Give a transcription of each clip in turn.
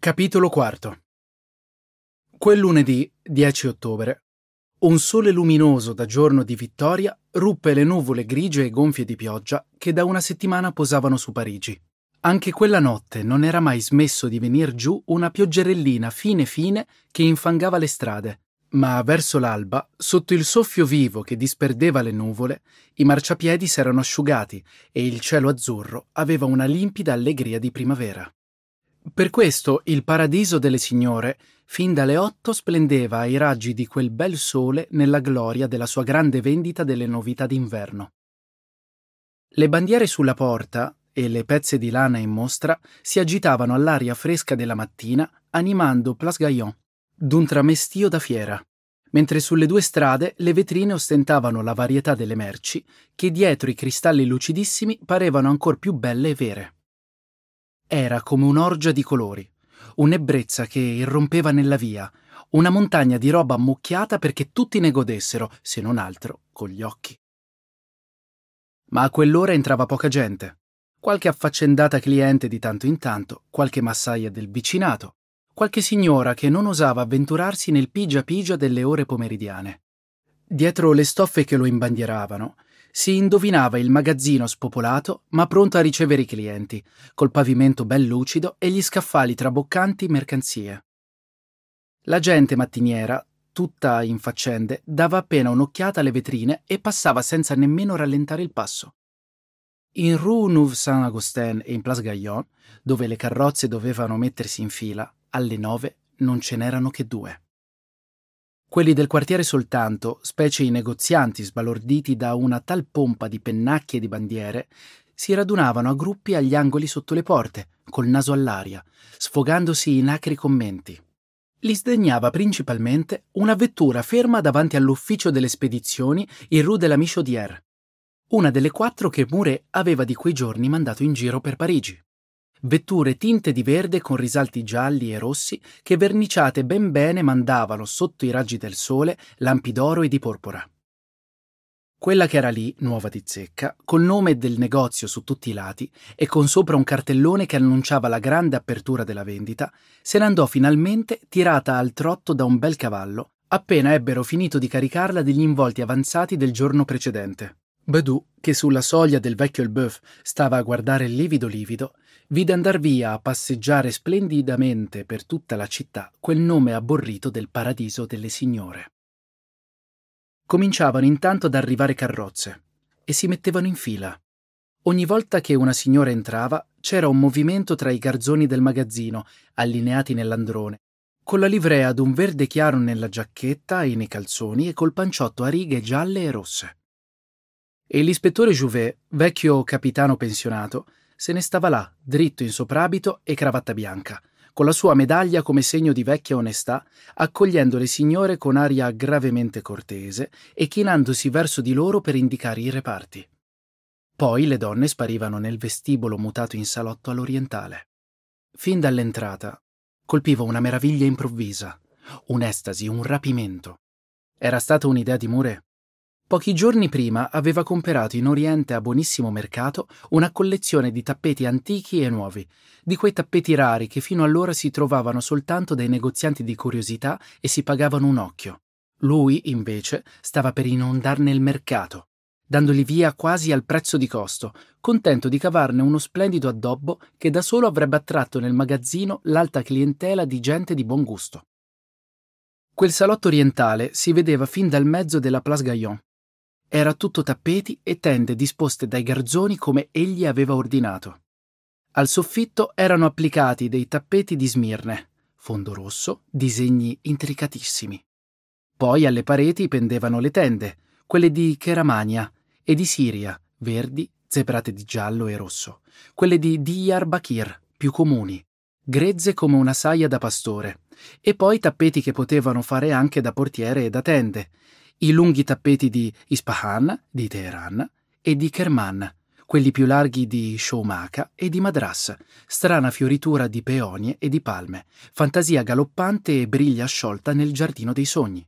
Capitolo IV Quel lunedì, 10 ottobre, un sole luminoso da giorno di vittoria ruppe le nuvole grigie e gonfie di pioggia che da una settimana posavano su Parigi. Anche quella notte non era mai smesso di venir giù una pioggerellina fine fine che infangava le strade, ma verso l'alba, sotto il soffio vivo che disperdeva le nuvole, i marciapiedi s'erano asciugati e il cielo azzurro aveva una limpida allegria di primavera. Per questo il paradiso delle signore fin dalle otto splendeva ai raggi di quel bel sole nella gloria della sua grande vendita delle novità d'inverno. Le bandiere sulla porta e le pezze di lana in mostra si agitavano all'aria fresca della mattina animando Place Gaillon d'un tramestio da fiera, mentre sulle due strade le vetrine ostentavano la varietà delle merci che dietro i cristalli lucidissimi parevano ancor più belle e vere. Era come un'orgia di colori, un'ebbrezza che irrompeva nella via, una montagna di roba ammucchiata perché tutti ne godessero, se non altro, con gli occhi. Ma a quell'ora entrava poca gente, qualche affaccendata cliente di tanto in tanto, qualche massaia del vicinato, qualche signora che non osava avventurarsi nel pigia pigia delle ore pomeridiane. Dietro le stoffe che lo imbandieravano si indovinava il magazzino spopolato ma pronto a ricevere i clienti, col pavimento ben lucido e gli scaffali traboccanti mercanzie. La gente mattiniera, tutta in faccende, dava appena un'occhiata alle vetrine e passava senza nemmeno rallentare il passo. In Rue Nouve Saint-Augustin e in Place Gaillon, dove le carrozze dovevano mettersi in fila, alle nove non ce n'erano che due. Quelli del quartiere soltanto, specie i negozianti sbalorditi da una tal pompa di pennacchi e di bandiere, si radunavano a gruppi agli angoli sotto le porte, col naso all'aria, sfogandosi in acri commenti. Li sdegnava principalmente una vettura ferma davanti all'ufficio delle spedizioni in Rue de la Michaudière, una delle quattro che Mouret aveva di quei giorni mandato in giro per Parigi vetture tinte di verde con risalti gialli e rossi che verniciate ben bene mandavano sotto i raggi del sole lampi d'oro e di porpora. Quella che era lì, nuova di zecca, col nome del negozio su tutti i lati e con sopra un cartellone che annunciava la grande apertura della vendita, se ne andò finalmente tirata al trotto da un bel cavallo, appena ebbero finito di caricarla degli involti avanzati del giorno precedente. Bedou, che sulla soglia del vecchio Elbeuf stava a guardare livido livido, vide andar via a passeggiare splendidamente per tutta la città quel nome abborrito del paradiso delle signore. Cominciavano intanto ad arrivare carrozze e si mettevano in fila. Ogni volta che una signora entrava c'era un movimento tra i garzoni del magazzino, allineati nell'androne, con la livrea d'un verde chiaro nella giacchetta e nei calzoni e col panciotto a righe gialle e rosse. E l'ispettore Jouvet, vecchio capitano pensionato, se ne stava là, dritto in soprabito e cravatta bianca, con la sua medaglia come segno di vecchia onestà, accogliendo le signore con aria gravemente cortese e chinandosi verso di loro per indicare i reparti. Poi le donne sparivano nel vestibolo mutato in salotto all'orientale. Fin dall'entrata colpiva una meraviglia improvvisa, un'estasi, un rapimento. Era stata un'idea di Mure Pochi giorni prima aveva comperato in Oriente a buonissimo mercato una collezione di tappeti antichi e nuovi, di quei tappeti rari che fino allora si trovavano soltanto dai negozianti di curiosità e si pagavano un occhio. Lui, invece, stava per inondarne il mercato, dandoli via quasi al prezzo di costo, contento di cavarne uno splendido addobbo che da solo avrebbe attratto nel magazzino l'alta clientela di gente di buon gusto. Quel salotto orientale si vedeva fin dal mezzo della Place Gaillon era tutto tappeti e tende disposte dai garzoni come egli aveva ordinato. Al soffitto erano applicati dei tappeti di smirne, fondo rosso, disegni intricatissimi. Poi alle pareti pendevano le tende, quelle di Keramania e di Siria, verdi, zebrate di giallo e rosso, quelle di Diyarbakir, più comuni, grezze come una saia da pastore, e poi tappeti che potevano fare anche da portiere e da tende, i lunghi tappeti di Ispahan, di Teheran, e di Kerman, quelli più larghi di Shomaka e di Madras, strana fioritura di peonie e di palme, fantasia galoppante e briglia sciolta nel giardino dei sogni.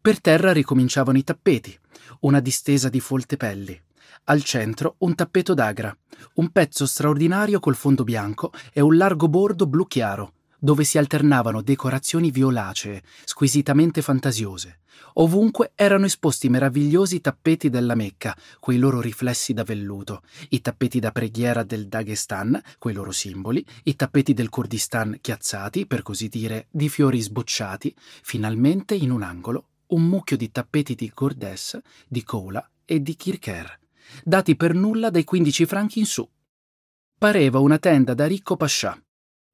Per terra ricominciavano i tappeti, una distesa di folte pelli. Al centro un tappeto d'agra, un pezzo straordinario col fondo bianco e un largo bordo blu chiaro, dove si alternavano decorazioni violacee, squisitamente fantasiose. Ovunque erano esposti meravigliosi tappeti della Mecca, quei loro riflessi da velluto, i tappeti da preghiera del Daghestan, quei loro simboli, i tappeti del Kurdistan chiazzati, per così dire, di fiori sbocciati, finalmente in un angolo un mucchio di tappeti di Gordes, di Kola e di Kirker, dati per nulla dai 15 franchi in su. Pareva una tenda da ricco pascià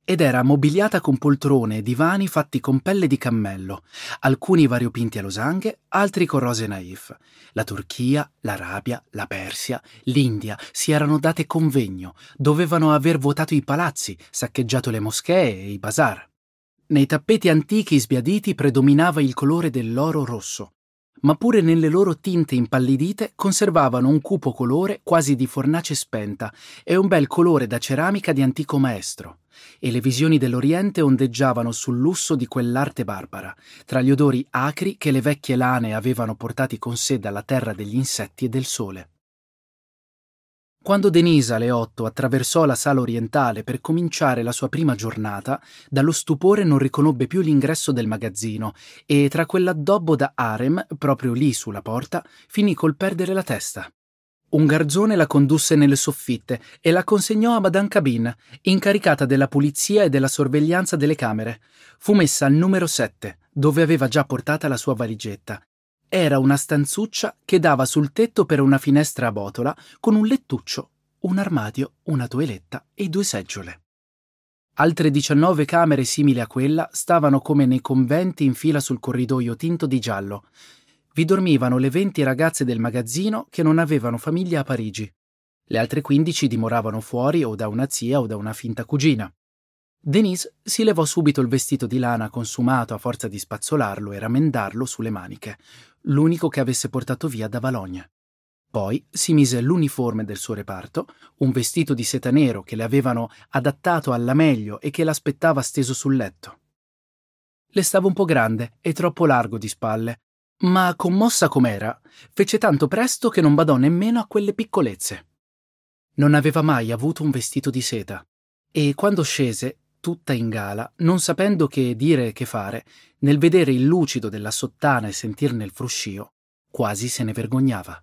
ed era mobiliata con poltrone e divani fatti con pelle di cammello, alcuni variopinti a losanghe, altri con rose naif. La Turchia, l'Arabia, la Persia, l'India si erano date convegno, dovevano aver vuotato i palazzi, saccheggiato le moschee e i bazar. Nei tappeti antichi sbiaditi predominava il colore dell'oro rosso, ma pure nelle loro tinte impallidite conservavano un cupo colore quasi di fornace spenta e un bel colore da ceramica di antico maestro, e le visioni dell'Oriente ondeggiavano sul lusso di quell'arte barbara, tra gli odori acri che le vecchie lane avevano portati con sé dalla terra degli insetti e del sole. Quando Denise alle 8 attraversò la sala orientale per cominciare la sua prima giornata, dallo stupore non riconobbe più l'ingresso del magazzino e tra quell'addobbo da harem, proprio lì sulla porta, finì col perdere la testa. Un garzone la condusse nelle soffitte e la consegnò a Madame Cabin, incaricata della pulizia e della sorveglianza delle camere. Fu messa al numero 7, dove aveva già portata la sua valigetta, era una stanzuccia che dava sul tetto per una finestra a botola, con un lettuccio, un armadio, una toeletta e due seggiole. Altre 19 camere simili a quella stavano come nei conventi in fila sul corridoio tinto di giallo. Vi dormivano le 20 ragazze del magazzino che non avevano famiglia a Parigi. Le altre 15 dimoravano fuori o da una zia o da una finta cugina. Denise si levò subito il vestito di lana consumato a forza di spazzolarlo e ramendarlo sulle maniche, l'unico che avesse portato via da Valogna. Poi si mise l'uniforme del suo reparto, un vestito di seta nero che le avevano adattato alla meglio e che l'aspettava steso sul letto. Le stava un po' grande e troppo largo di spalle, ma commossa com'era, fece tanto presto che non badò nemmeno a quelle piccolezze. Non aveva mai avuto un vestito di seta, e quando scese tutta in gala, non sapendo che dire e che fare, nel vedere il lucido della sottana e sentirne il fruscio, quasi se ne vergognava.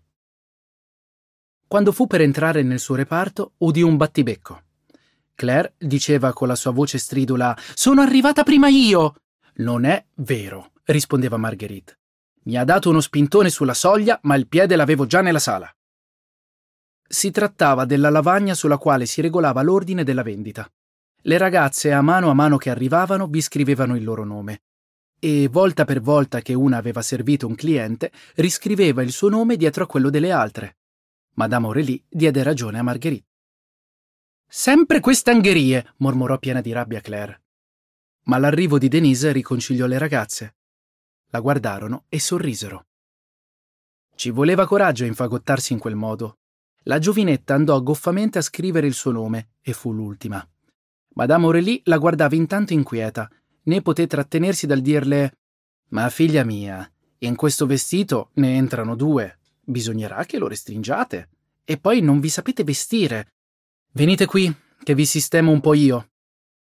Quando fu per entrare nel suo reparto, udì un battibecco. Claire diceva con la sua voce stridula Sono arrivata prima io! Non è vero, rispondeva Marguerite. Mi ha dato uno spintone sulla soglia, ma il piede l'avevo già nella sala. Si trattava della lavagna sulla quale si regolava l'ordine della vendita. Le ragazze, a mano a mano che arrivavano, vi scrivevano il loro nome. E volta per volta che una aveva servito un cliente, riscriveva il suo nome dietro a quello delle altre. Madame Aurélie diede ragione a Marguerite. Sempre queste angherie, mormorò piena di rabbia Claire. Ma l'arrivo di Denise riconciliò le ragazze. La guardarono e sorrisero. Ci voleva coraggio a infagottarsi in quel modo. La giovinetta andò goffamente a scrivere il suo nome e fu l'ultima. Madame Aurélie la guardava intanto inquieta, né poté trattenersi dal dirle «Ma figlia mia, in questo vestito ne entrano due, bisognerà che lo restringiate, e poi non vi sapete vestire. Venite qui, che vi sistemo un po' io».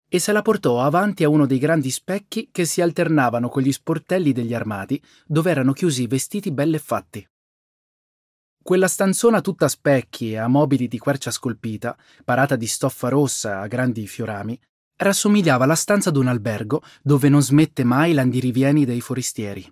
E se la portò avanti a uno dei grandi specchi che si alternavano con gli sportelli degli armadi, dove erano chiusi i vestiti belle fatti. Quella stanzona tutta a specchi e a mobili di quercia scolpita, parata di stoffa rossa a grandi fiorami, rassomigliava alla stanza d'un albergo dove non smette mai l'andirivieni dei forestieri.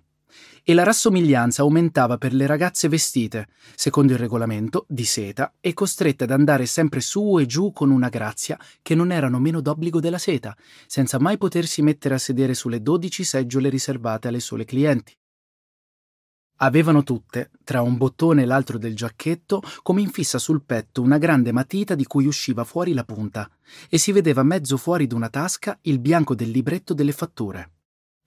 E la rassomiglianza aumentava per le ragazze vestite, secondo il regolamento, di seta e costrette ad andare sempre su e giù con una grazia che non erano meno d'obbligo della seta, senza mai potersi mettere a sedere sulle dodici seggiole riservate alle sole clienti. Avevano tutte, tra un bottone e l'altro del giacchetto, come infissa sul petto una grande matita di cui usciva fuori la punta, e si vedeva mezzo fuori d'una tasca il bianco del libretto delle fatture.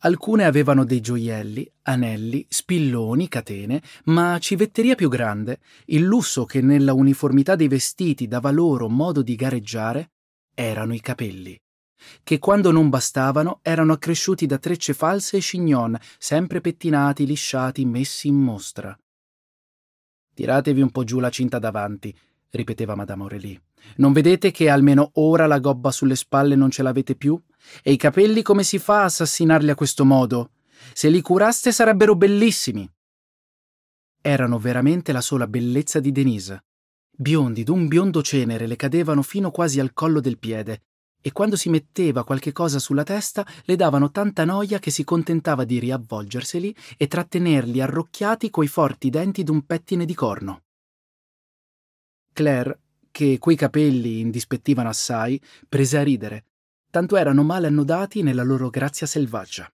Alcune avevano dei gioielli, anelli, spilloni, catene, ma civetteria più grande, il lusso che nella uniformità dei vestiti dava loro modo di gareggiare, erano i capelli che quando non bastavano erano accresciuti da trecce false e chignon, sempre pettinati, lisciati, messi in mostra. Tiratevi un po' giù la cinta davanti, ripeteva Madame Aurélie. Non vedete che almeno ora la gobba sulle spalle non ce l'avete più? E i capelli come si fa a assassinarli a questo modo? Se li curaste sarebbero bellissimi. Erano veramente la sola bellezza di Denise. Biondi d'un biondo cenere le cadevano fino quasi al collo del piede, e quando si metteva qualche cosa sulla testa le davano tanta noia che si contentava di riavvolgerseli e trattenerli arrocchiati coi forti denti d'un pettine di corno. Claire, che quei capelli indispettivano assai, prese a ridere, tanto erano male annodati nella loro grazia selvaggia.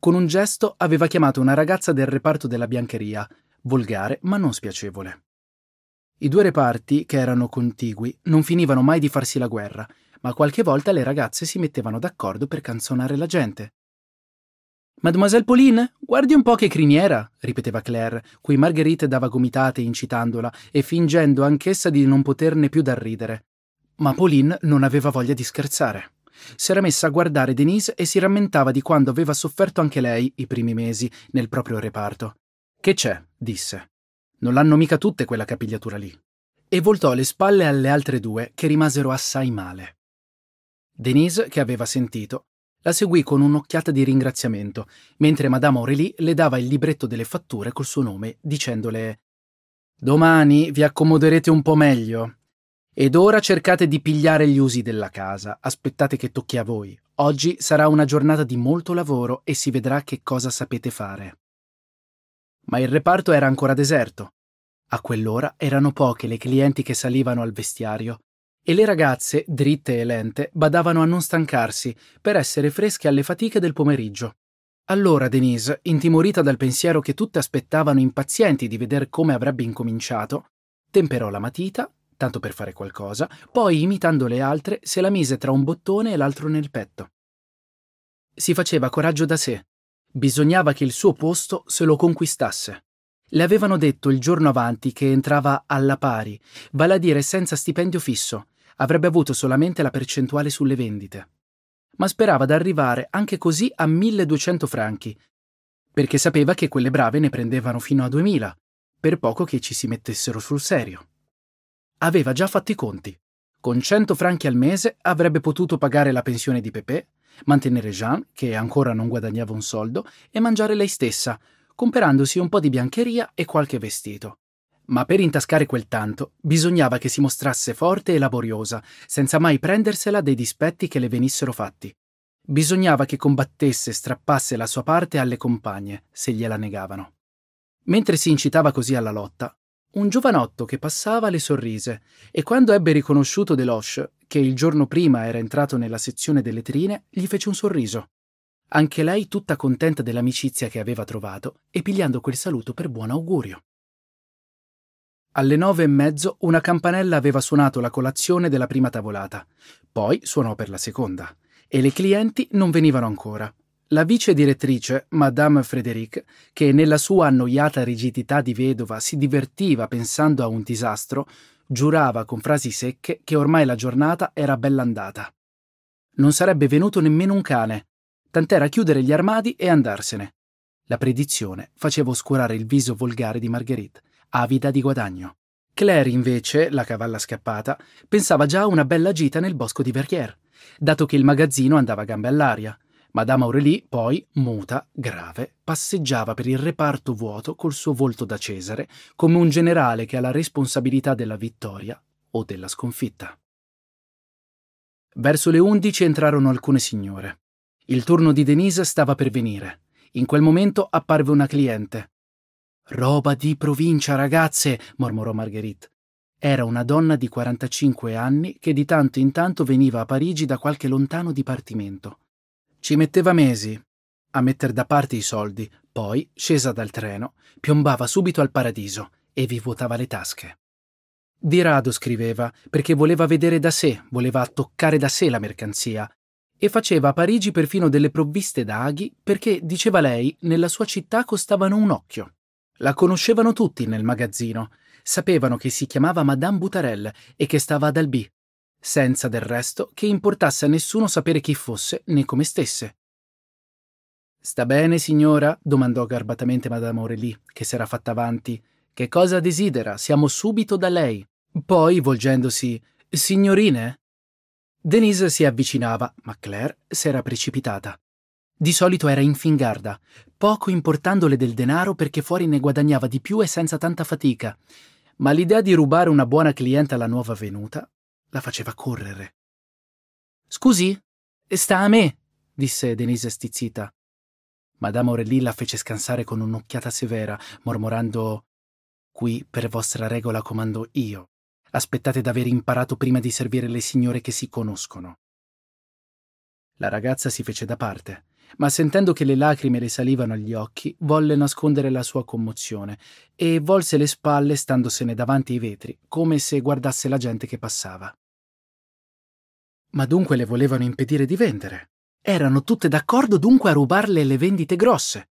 Con un gesto aveva chiamato una ragazza del reparto della biancheria, volgare ma non spiacevole. I due reparti, che erano contigui, non finivano mai di farsi la guerra, ma qualche volta le ragazze si mettevano d'accordo per canzonare la gente. Mademoiselle Pauline, guardi un po' che criniera, ripeteva Claire, cui Marguerite dava gomitate incitandola e fingendo anch'essa di non poterne più dal ridere. Ma Pauline non aveva voglia di scherzare. S'era messa a guardare Denise e si rammentava di quando aveva sofferto anche lei, i primi mesi, nel proprio reparto. Che c'è? disse. Non l'hanno mica tutte quella capigliatura lì. E voltò le spalle alle altre due che rimasero assai male. Denise, che aveva sentito, la seguì con un'occhiata di ringraziamento, mentre Madame Aurélie le dava il libretto delle fatture col suo nome, dicendole Domani vi accomoderete un po' meglio. Ed ora cercate di pigliare gli usi della casa, aspettate che tocchi a voi. Oggi sarà una giornata di molto lavoro e si vedrà che cosa sapete fare ma il reparto era ancora deserto. A quell'ora erano poche le clienti che salivano al vestiario e le ragazze, dritte e lente, badavano a non stancarsi per essere fresche alle fatiche del pomeriggio. Allora Denise, intimorita dal pensiero che tutte aspettavano impazienti di vedere come avrebbe incominciato, temperò la matita, tanto per fare qualcosa, poi imitando le altre se la mise tra un bottone e l'altro nel petto. Si faceva coraggio da sé, Bisognava che il suo posto se lo conquistasse. Le avevano detto il giorno avanti che entrava alla pari, vale a dire senza stipendio fisso, avrebbe avuto solamente la percentuale sulle vendite. Ma sperava d'arrivare anche così a 1200 franchi, perché sapeva che quelle brave ne prendevano fino a 2000, per poco che ci si mettessero sul serio. Aveva già fatto i conti. Con 100 franchi al mese avrebbe potuto pagare la pensione di Pepe, mantenere Jean, che ancora non guadagnava un soldo, e mangiare lei stessa, comperandosi un po' di biancheria e qualche vestito. Ma per intascare quel tanto bisognava che si mostrasse forte e laboriosa, senza mai prendersela dei dispetti che le venissero fatti. Bisognava che combattesse e strappasse la sua parte alle compagne, se gliela negavano. Mentre si incitava così alla lotta, un giovanotto che passava le sorrise e quando ebbe riconosciuto Deloche, che il giorno prima era entrato nella sezione delle trine, gli fece un sorriso. Anche lei tutta contenta dell'amicizia che aveva trovato e pigliando quel saluto per buon augurio. Alle nove e mezzo una campanella aveva suonato la colazione della prima tavolata, poi suonò per la seconda, e le clienti non venivano ancora. La vice direttrice, Madame Frédéric, che nella sua annoiata rigidità di vedova si divertiva pensando a un disastro, giurava con frasi secche che ormai la giornata era bella andata. Non sarebbe venuto nemmeno un cane, tant'era chiudere gli armadi e andarsene. La predizione faceva oscurare il viso volgare di Marguerite, avida di guadagno. Claire, invece, la cavalla scappata, pensava già a una bella gita nel bosco di Verrières, dato che il magazzino andava a gambe all'aria Madame Aurélie, poi, muta, grave, passeggiava per il reparto vuoto col suo volto da Cesare, come un generale che ha la responsabilità della vittoria o della sconfitta. Verso le undici entrarono alcune signore. Il turno di Denise stava per venire. In quel momento apparve una cliente. Roba di provincia, ragazze, mormorò Marguerite. Era una donna di 45 anni che di tanto in tanto veniva a Parigi da qualche lontano dipartimento. Ci metteva mesi a mettere da parte i soldi, poi, scesa dal treno, piombava subito al paradiso e vi vuotava le tasche. Di rado scriveva, perché voleva vedere da sé, voleva toccare da sé la mercanzia, e faceva a Parigi perfino delle provviste da aghi perché, diceva lei, nella sua città costavano un occhio. La conoscevano tutti nel magazzino, sapevano che si chiamava Madame Boutarel e che stava ad Albi, senza del resto che importasse a nessuno sapere chi fosse né come stesse. Sta bene, signora? domandò garbatamente Madame Aurélie, che s'era fatta avanti. Che cosa desidera? Siamo subito da lei. Poi, volgendosi, signorine? Denise si avvicinava, ma Claire s'era precipitata. Di solito era in fingarda, poco importandole del denaro perché fuori ne guadagnava di più e senza tanta fatica. Ma l'idea di rubare una buona cliente alla nuova venuta la faceva correre. Scusi, sta a me, disse Denise stizzita. Madame Aurélie la fece scansare con un'occhiata severa, mormorando Qui per vostra regola comando io. Aspettate d'aver imparato prima di servire le signore che si conoscono. La ragazza si fece da parte, ma sentendo che le lacrime le salivano agli occhi, volle nascondere la sua commozione e volse le spalle standosene davanti ai vetri, come se guardasse la gente che passava ma dunque le volevano impedire di vendere. Erano tutte d'accordo dunque a rubarle le vendite grosse.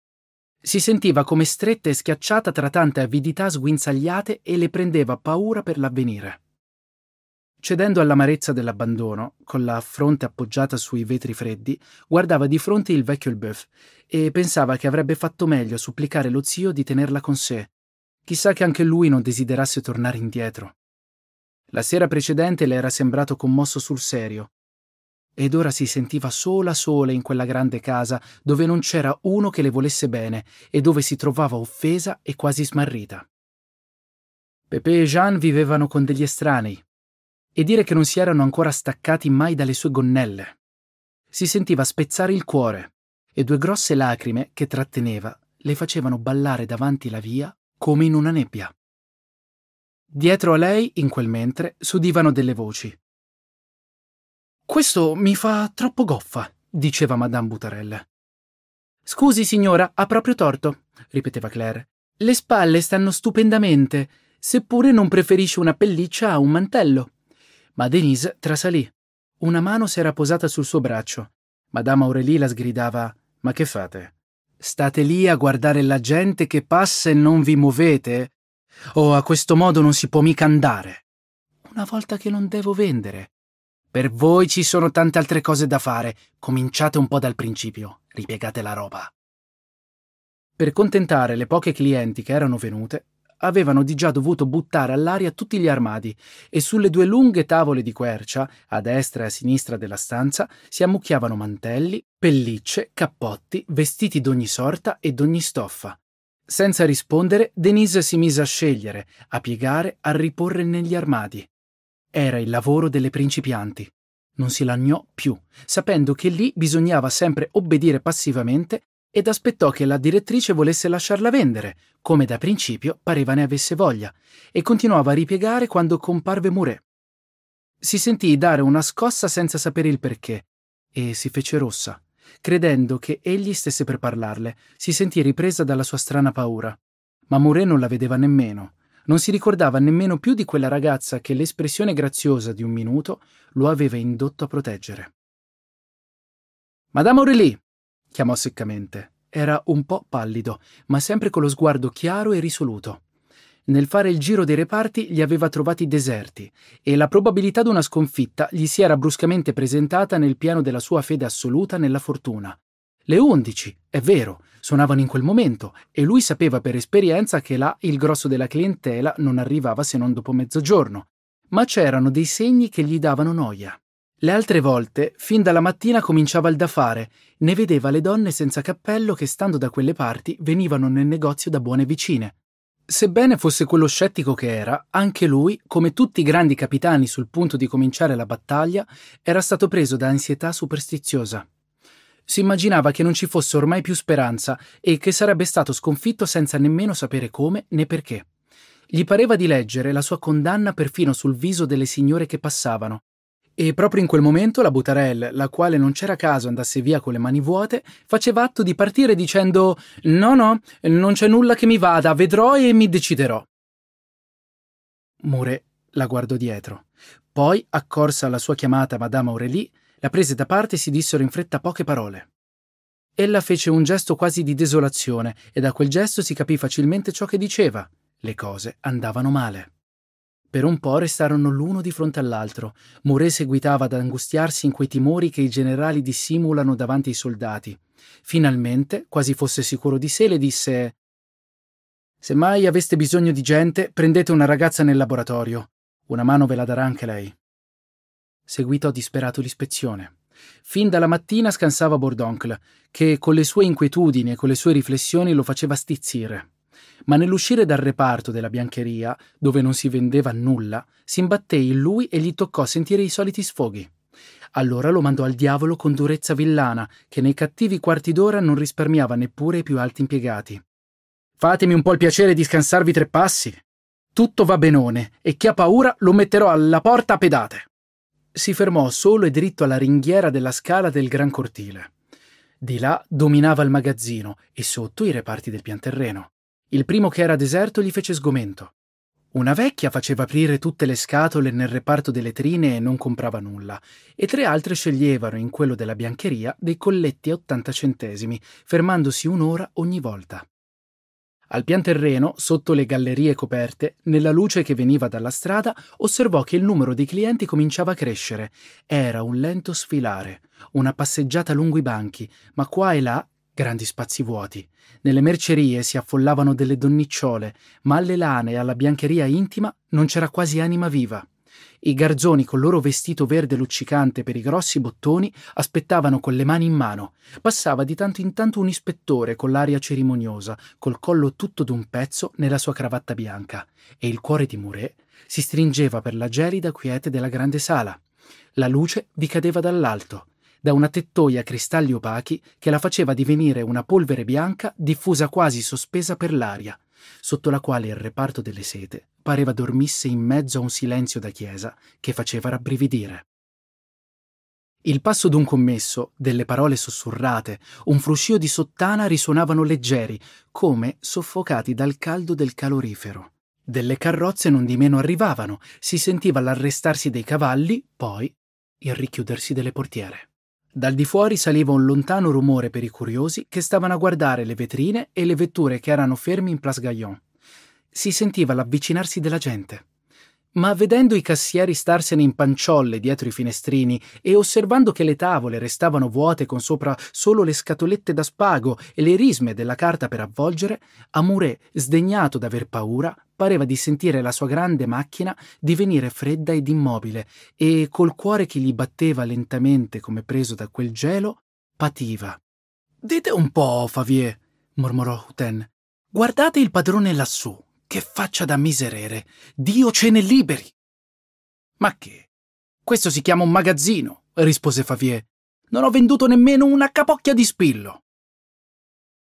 Si sentiva come stretta e schiacciata tra tante avidità sguinzagliate e le prendeva paura per l'avvenire. Cedendo all'amarezza dell'abbandono, con la fronte appoggiata sui vetri freddi, guardava di fronte il vecchio Elbeuf e pensava che avrebbe fatto meglio a supplicare lo zio di tenerla con sé. Chissà che anche lui non desiderasse tornare indietro. La sera precedente le era sembrato commosso sul serio. Ed ora si sentiva sola sola in quella grande casa dove non c'era uno che le volesse bene e dove si trovava offesa e quasi smarrita. Pepe e Jean vivevano con degli estranei e dire che non si erano ancora staccati mai dalle sue gonnelle. Si sentiva spezzare il cuore e due grosse lacrime che tratteneva le facevano ballare davanti la via come in una nebbia. Dietro a lei, in quel mentre, s'udivano delle voci. Questo mi fa troppo goffa, diceva Madame Butarella. Scusi, signora, ha proprio torto, ripeteva Claire. Le spalle stanno stupendamente, seppure non preferisce una pelliccia a un mantello. Ma Denise trasalì. Una mano si era posata sul suo braccio. Madame Aurélie la sgridava: Ma che fate? State lì a guardare la gente che passa e non vi muovete? Oh, a questo modo non si può mica andare. Una volta che non devo vendere. Per voi ci sono tante altre cose da fare. Cominciate un po' dal principio. Ripiegate la roba. Per contentare le poche clienti che erano venute, avevano di già dovuto buttare all'aria tutti gli armadi e sulle due lunghe tavole di quercia, a destra e a sinistra della stanza, si ammucchiavano mantelli, pellicce, cappotti, vestiti d'ogni sorta e d'ogni stoffa, senza rispondere, Denise si mise a scegliere, a piegare, a riporre negli armadi. Era il lavoro delle principianti. Non si lagnò più, sapendo che lì bisognava sempre obbedire passivamente ed aspettò che la direttrice volesse lasciarla vendere, come da principio pareva ne avesse voglia, e continuava a ripiegare quando comparve Muré. Si sentì dare una scossa senza sapere il perché, e si fece rossa credendo che egli stesse per parlarle, si sentì ripresa dalla sua strana paura. Ma Mouret non la vedeva nemmeno, non si ricordava nemmeno più di quella ragazza che l'espressione graziosa di un minuto lo aveva indotto a proteggere. Madame Aurélie! chiamò seccamente. Era un po' pallido, ma sempre con lo sguardo chiaro e risoluto. Nel fare il giro dei reparti li aveva trovati deserti e la probabilità di una sconfitta gli si era bruscamente presentata nel piano della sua fede assoluta nella fortuna. Le undici, è vero, suonavano in quel momento e lui sapeva per esperienza che là il grosso della clientela non arrivava se non dopo mezzogiorno, ma c'erano dei segni che gli davano noia. Le altre volte, fin dalla mattina cominciava il da fare, ne vedeva le donne senza cappello che stando da quelle parti venivano nel negozio da buone vicine Sebbene fosse quello scettico che era, anche lui, come tutti i grandi capitani sul punto di cominciare la battaglia, era stato preso da ansietà superstiziosa. Si immaginava che non ci fosse ormai più speranza e che sarebbe stato sconfitto senza nemmeno sapere come né perché. Gli pareva di leggere la sua condanna perfino sul viso delle signore che passavano, e proprio in quel momento la Butarel, la quale non c'era caso andasse via con le mani vuote, faceva atto di partire dicendo No, no, non c'è nulla che mi vada, vedrò e mi deciderò. Mure la guardò dietro. Poi, accorsa alla sua chiamata Madame Aurélie, la prese da parte e si dissero in fretta poche parole. Ella fece un gesto quasi di desolazione e da quel gesto si capì facilmente ciò che diceva. Le cose andavano male. Per un po' restarono l'uno di fronte all'altro. Moret seguitava ad angustiarsi in quei timori che i generali dissimulano davanti ai soldati. Finalmente, quasi fosse sicuro di sé, le disse Se mai aveste bisogno di gente, prendete una ragazza nel laboratorio. Una mano ve la darà anche lei. Seguitò disperato l'ispezione. Fin dalla mattina scansava Bordoncle, che con le sue inquietudini e con le sue riflessioni lo faceva stizzire ma nell'uscire dal reparto della biancheria, dove non si vendeva nulla, si imbatté in lui e gli toccò sentire i soliti sfoghi. Allora lo mandò al diavolo con durezza villana, che nei cattivi quarti d'ora non risparmiava neppure i più alti impiegati. Fatemi un po' il piacere di scansarvi tre passi. Tutto va benone, e chi ha paura lo metterò alla porta a pedate. Si fermò solo e dritto alla ringhiera della scala del gran cortile. Di là dominava il magazzino e sotto i reparti del pianterreno. Il primo che era deserto gli fece sgomento. Una vecchia faceva aprire tutte le scatole nel reparto delle trine e non comprava nulla, e tre altre sceglievano in quello della biancheria dei colletti a 80 centesimi, fermandosi un'ora ogni volta. Al pian terreno, sotto le gallerie coperte, nella luce che veniva dalla strada, osservò che il numero dei clienti cominciava a crescere. Era un lento sfilare, una passeggiata lungo i banchi, ma qua e là grandi spazi vuoti. Nelle mercerie si affollavano delle donnicciole, ma alle lane e alla biancheria intima non c'era quasi anima viva. I garzoni col loro vestito verde luccicante per i grossi bottoni aspettavano con le mani in mano. Passava di tanto in tanto un ispettore con l'aria cerimoniosa, col collo tutto d'un pezzo nella sua cravatta bianca, e il cuore di Muré si stringeva per la gelida quiete della grande sala. La luce vi cadeva dall'alto da una tettoia a cristalli opachi che la faceva divenire una polvere bianca diffusa quasi sospesa per l'aria, sotto la quale il reparto delle sete pareva dormisse in mezzo a un silenzio da chiesa che faceva rabbrividire. Il passo d'un commesso, delle parole sussurrate, un fruscio di sottana risuonavano leggeri, come soffocati dal caldo del calorifero. Delle carrozze non di meno arrivavano, si sentiva l'arrestarsi dei cavalli, poi il richiudersi delle portiere. Dal di fuori saliva un lontano rumore per i curiosi che stavano a guardare le vetrine e le vetture che erano fermi in Place Gaillon. Si sentiva l'avvicinarsi della gente. Ma vedendo i cassieri starsene in panciolle dietro i finestrini e osservando che le tavole restavano vuote con sopra solo le scatolette da spago e le risme della carta per avvolgere, Amure, sdegnato d'aver paura, pareva di sentire la sua grande macchina divenire fredda ed immobile e col cuore che gli batteva lentamente come preso da quel gelo, pativa. Dite un po', Favier, mormorò Huten. Guardate il padrone lassù. Che faccia da miserere! Dio ce ne liberi! Ma che? Questo si chiama un magazzino, rispose Favier. Non ho venduto nemmeno una capocchia di spillo.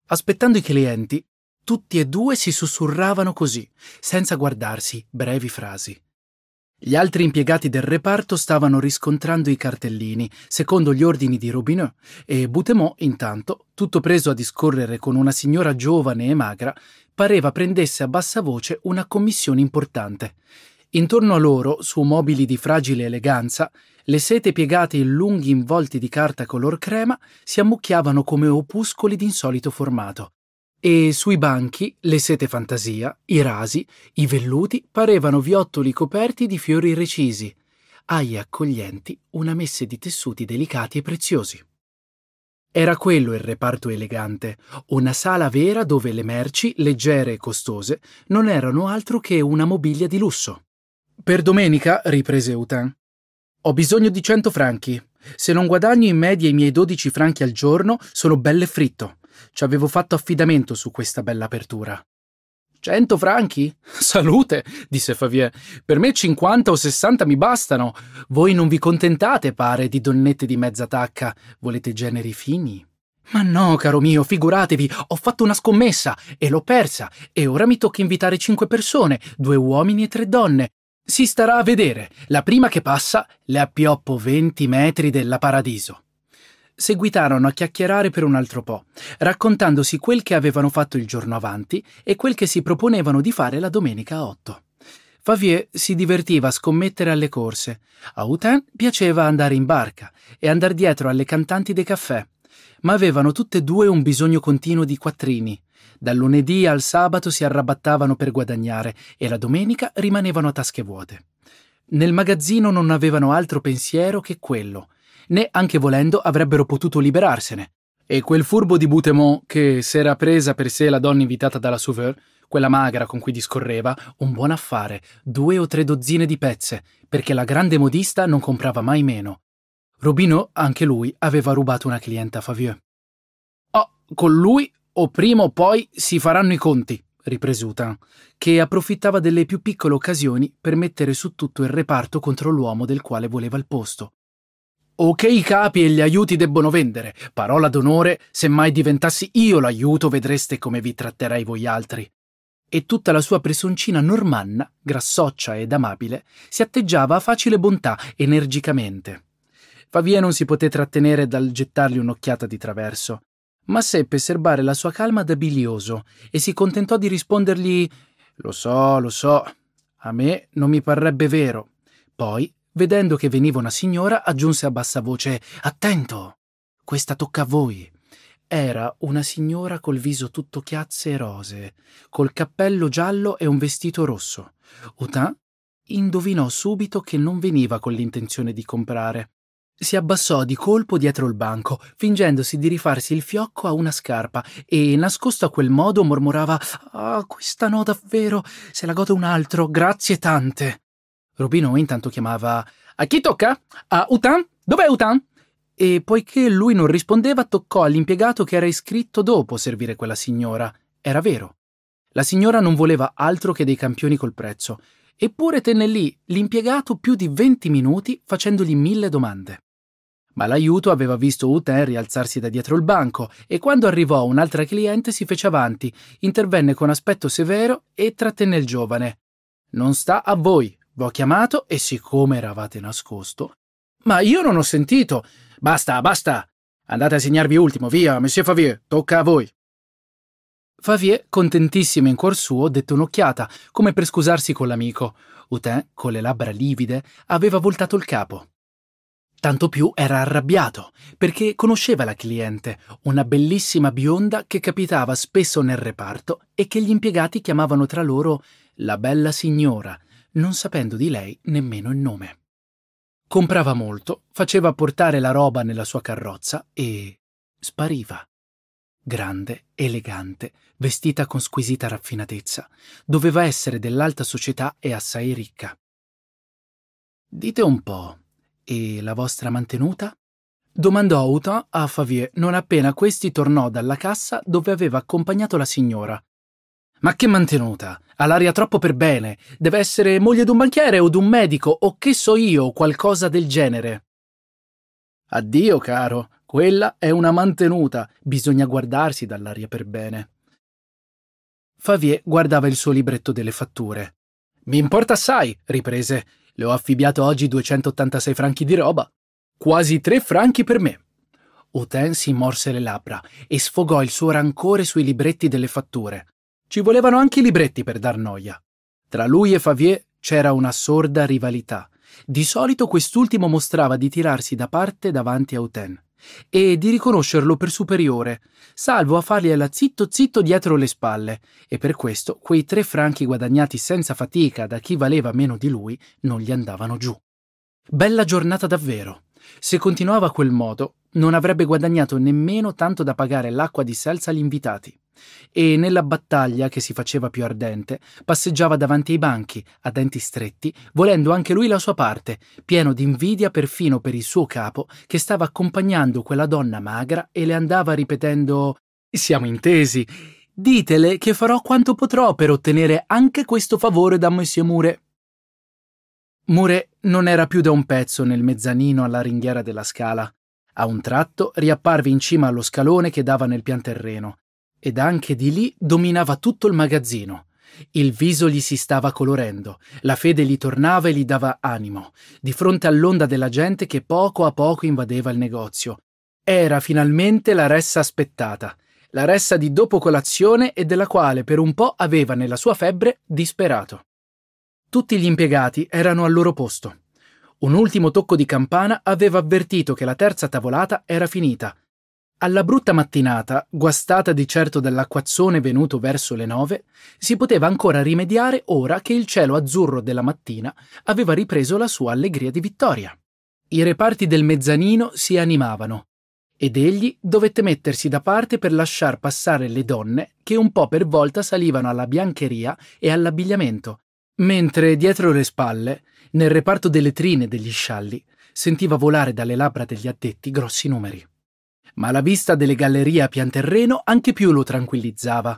Aspettando i clienti, tutti e due si sussurravano così, senza guardarsi, brevi frasi. Gli altri impiegati del reparto stavano riscontrando i cartellini, secondo gli ordini di Robineau, e Boutemont, intanto, tutto preso a discorrere con una signora giovane e magra, pareva prendesse a bassa voce una commissione importante. Intorno a loro, su mobili di fragile eleganza, le sete piegate in lunghi involti di carta color crema si ammucchiavano come opuscoli d'insolito formato. E sui banchi, le sete fantasia, i rasi, i velluti parevano viottoli coperti di fiori recisi, agli accoglienti, una messe di tessuti delicati e preziosi. Era quello il reparto elegante, una sala vera dove le merci, leggere e costose, non erano altro che una mobilia di lusso. Per domenica, riprese Utan, ho bisogno di 100 franchi. Se non guadagno in media i miei 12 franchi al giorno, sono belle fritto. Ci avevo fatto affidamento su questa bella apertura. Cento franchi? Salute, disse Favier. Per me cinquanta o sessanta mi bastano. Voi non vi contentate, pare, di donnette di mezza tacca. Volete generi fini? Ma no, caro mio, figuratevi, ho fatto una scommessa e l'ho persa, e ora mi tocca invitare cinque persone, due uomini e tre donne. Si starà a vedere. La prima che passa le appioppo venti metri della paradiso. Seguitarono a chiacchierare per un altro po', raccontandosi quel che avevano fatto il giorno avanti e quel che si proponevano di fare la domenica 8. Favier si divertiva a scommettere alle corse, a Houtin piaceva andare in barca e andare dietro alle cantanti dei caffè, ma avevano tutte e due un bisogno continuo di quattrini. Dal lunedì al sabato si arrabattavano per guadagnare e la domenica rimanevano a tasche vuote. Nel magazzino non avevano altro pensiero che quello, né anche volendo avrebbero potuto liberarsene. E quel furbo di Boutemont, che s'era presa per sé la donna invitata dalla Sauveur, quella magra con cui discorreva, un buon affare, due o tre dozzine di pezze, perché la grande modista non comprava mai meno. Robino, anche lui, aveva rubato una clienta a Favieux. Oh, con lui o prima o poi si faranno i conti, riprese Utin, che approfittava delle più piccole occasioni per mettere su tutto il reparto contro l'uomo del quale voleva il posto o che i capi e gli aiuti debbono vendere. Parola d'onore, se mai diventassi io l'aiuto, vedreste come vi tratterei voi altri. E tutta la sua presoncina normanna, grassoccia ed amabile, si atteggiava a facile bontà, energicamente. Pavia non si poté trattenere dal gettargli un'occhiata di traverso, ma seppe serbare la sua calma da bilioso e si contentò di rispondergli Lo so, lo so, a me non mi parrebbe vero. Poi Vedendo che veniva una signora, aggiunse a bassa voce Attento! Questa tocca a voi. Era una signora col viso tutto chiazze e rose, col cappello giallo e un vestito rosso. Autain indovinò subito che non veniva con l'intenzione di comprare. Si abbassò di colpo dietro il banco, fingendosi di rifarsi il fiocco a una scarpa e, nascosto a quel modo, mormorava Ah, questa no davvero, se la godo un altro, grazie tante. Robino intanto chiamava A chi tocca? A Utan? Dov'è Utan? E poiché lui non rispondeva, toccò all'impiegato che era iscritto dopo servire quella signora. Era vero. La signora non voleva altro che dei campioni col prezzo, eppure tenne lì l'impiegato più di venti minuti facendogli mille domande. Ma l'aiuto aveva visto Uten rialzarsi da dietro il banco e quando arrivò un'altra cliente si fece avanti, intervenne con aspetto severo e trattenne il giovane. Non sta a voi, L'ho chiamato e siccome eravate nascosto... Ma io non ho sentito! Basta, basta! Andate a segnarvi ultimo, via, Monsieur Favier, tocca a voi! Favier, contentissimo in cuor suo, dette un'occhiata, come per scusarsi con l'amico. Utin, con le labbra livide, aveva voltato il capo. Tanto più era arrabbiato, perché conosceva la cliente, una bellissima bionda che capitava spesso nel reparto e che gli impiegati chiamavano tra loro la bella signora, non sapendo di lei nemmeno il nome. Comprava molto, faceva portare la roba nella sua carrozza e spariva. Grande, elegante, vestita con squisita raffinatezza, doveva essere dell'alta società e assai ricca. Dite un po', e la vostra mantenuta? Domandò Houghton a Favier non appena questi tornò dalla cassa dove aveva accompagnato la signora, ma che mantenuta! Ha l'aria troppo per bene. Deve essere moglie d'un banchiere o d'un medico o che so io, qualcosa del genere. Addio, caro. Quella è una mantenuta. Bisogna guardarsi dall'aria per bene. Favier guardava il suo libretto delle fatture. Mi importa assai, riprese. Le ho affibbiato oggi 286 franchi di roba. Quasi tre franchi per me. Autain si morse le labbra e sfogò il suo rancore sui libretti delle fatture. Ci volevano anche i libretti per dar noia. Tra lui e Favier c'era una sorda rivalità. Di solito quest'ultimo mostrava di tirarsi da parte davanti a Uten e di riconoscerlo per superiore, salvo a fargliela zitto zitto dietro le spalle, e per questo quei tre franchi guadagnati senza fatica da chi valeva meno di lui non gli andavano giù. Bella giornata davvero. Se continuava a quel modo, non avrebbe guadagnato nemmeno tanto da pagare l'acqua di salsa agli invitati. E nella battaglia, che si faceva più ardente, passeggiava davanti ai banchi, a denti stretti, volendo anche lui la sua parte, pieno di invidia perfino per il suo capo, che stava accompagnando quella donna magra e le andava ripetendo Siamo intesi. Ditele che farò quanto potrò per ottenere anche questo favore da Monsieur Mure. Mure non era più da un pezzo nel mezzanino alla ringhiera della scala, a un tratto riapparve in cima allo scalone che dava nel pianterreno, ed anche di lì dominava tutto il magazzino. Il viso gli si stava colorendo, la fede gli tornava e gli dava animo, di fronte all'onda della gente che poco a poco invadeva il negozio. Era finalmente la ressa aspettata, la ressa di dopo colazione e della quale per un po' aveva nella sua febbre disperato. Tutti gli impiegati erano al loro posto. Un ultimo tocco di campana aveva avvertito che la terza tavolata era finita. Alla brutta mattinata, guastata di certo dall'acquazzone venuto verso le nove, si poteva ancora rimediare ora che il cielo azzurro della mattina aveva ripreso la sua allegria di vittoria. I reparti del mezzanino si animavano, ed egli dovette mettersi da parte per lasciar passare le donne che un po' per volta salivano alla biancheria e all'abbigliamento, mentre dietro le spalle nel reparto delle trine degli scialli sentiva volare dalle labbra degli addetti grossi numeri. Ma la vista delle gallerie a pian terreno anche più lo tranquillizzava,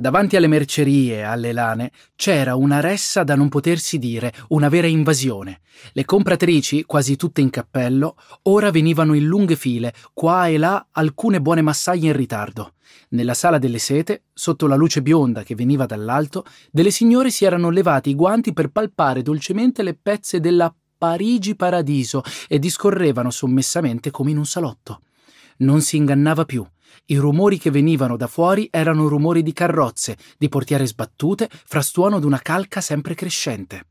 Davanti alle mercerie, alle lane, c'era una ressa da non potersi dire, una vera invasione. Le compratrici, quasi tutte in cappello, ora venivano in lunghe file, qua e là alcune buone massaie in ritardo. Nella sala delle sete, sotto la luce bionda che veniva dall'alto, delle signore si erano levati i guanti per palpare dolcemente le pezze della Parigi Paradiso e discorrevano sommessamente come in un salotto. Non si ingannava più. I rumori che venivano da fuori erano rumori di carrozze, di portiere sbattute, frastuono d'una calca sempre crescente.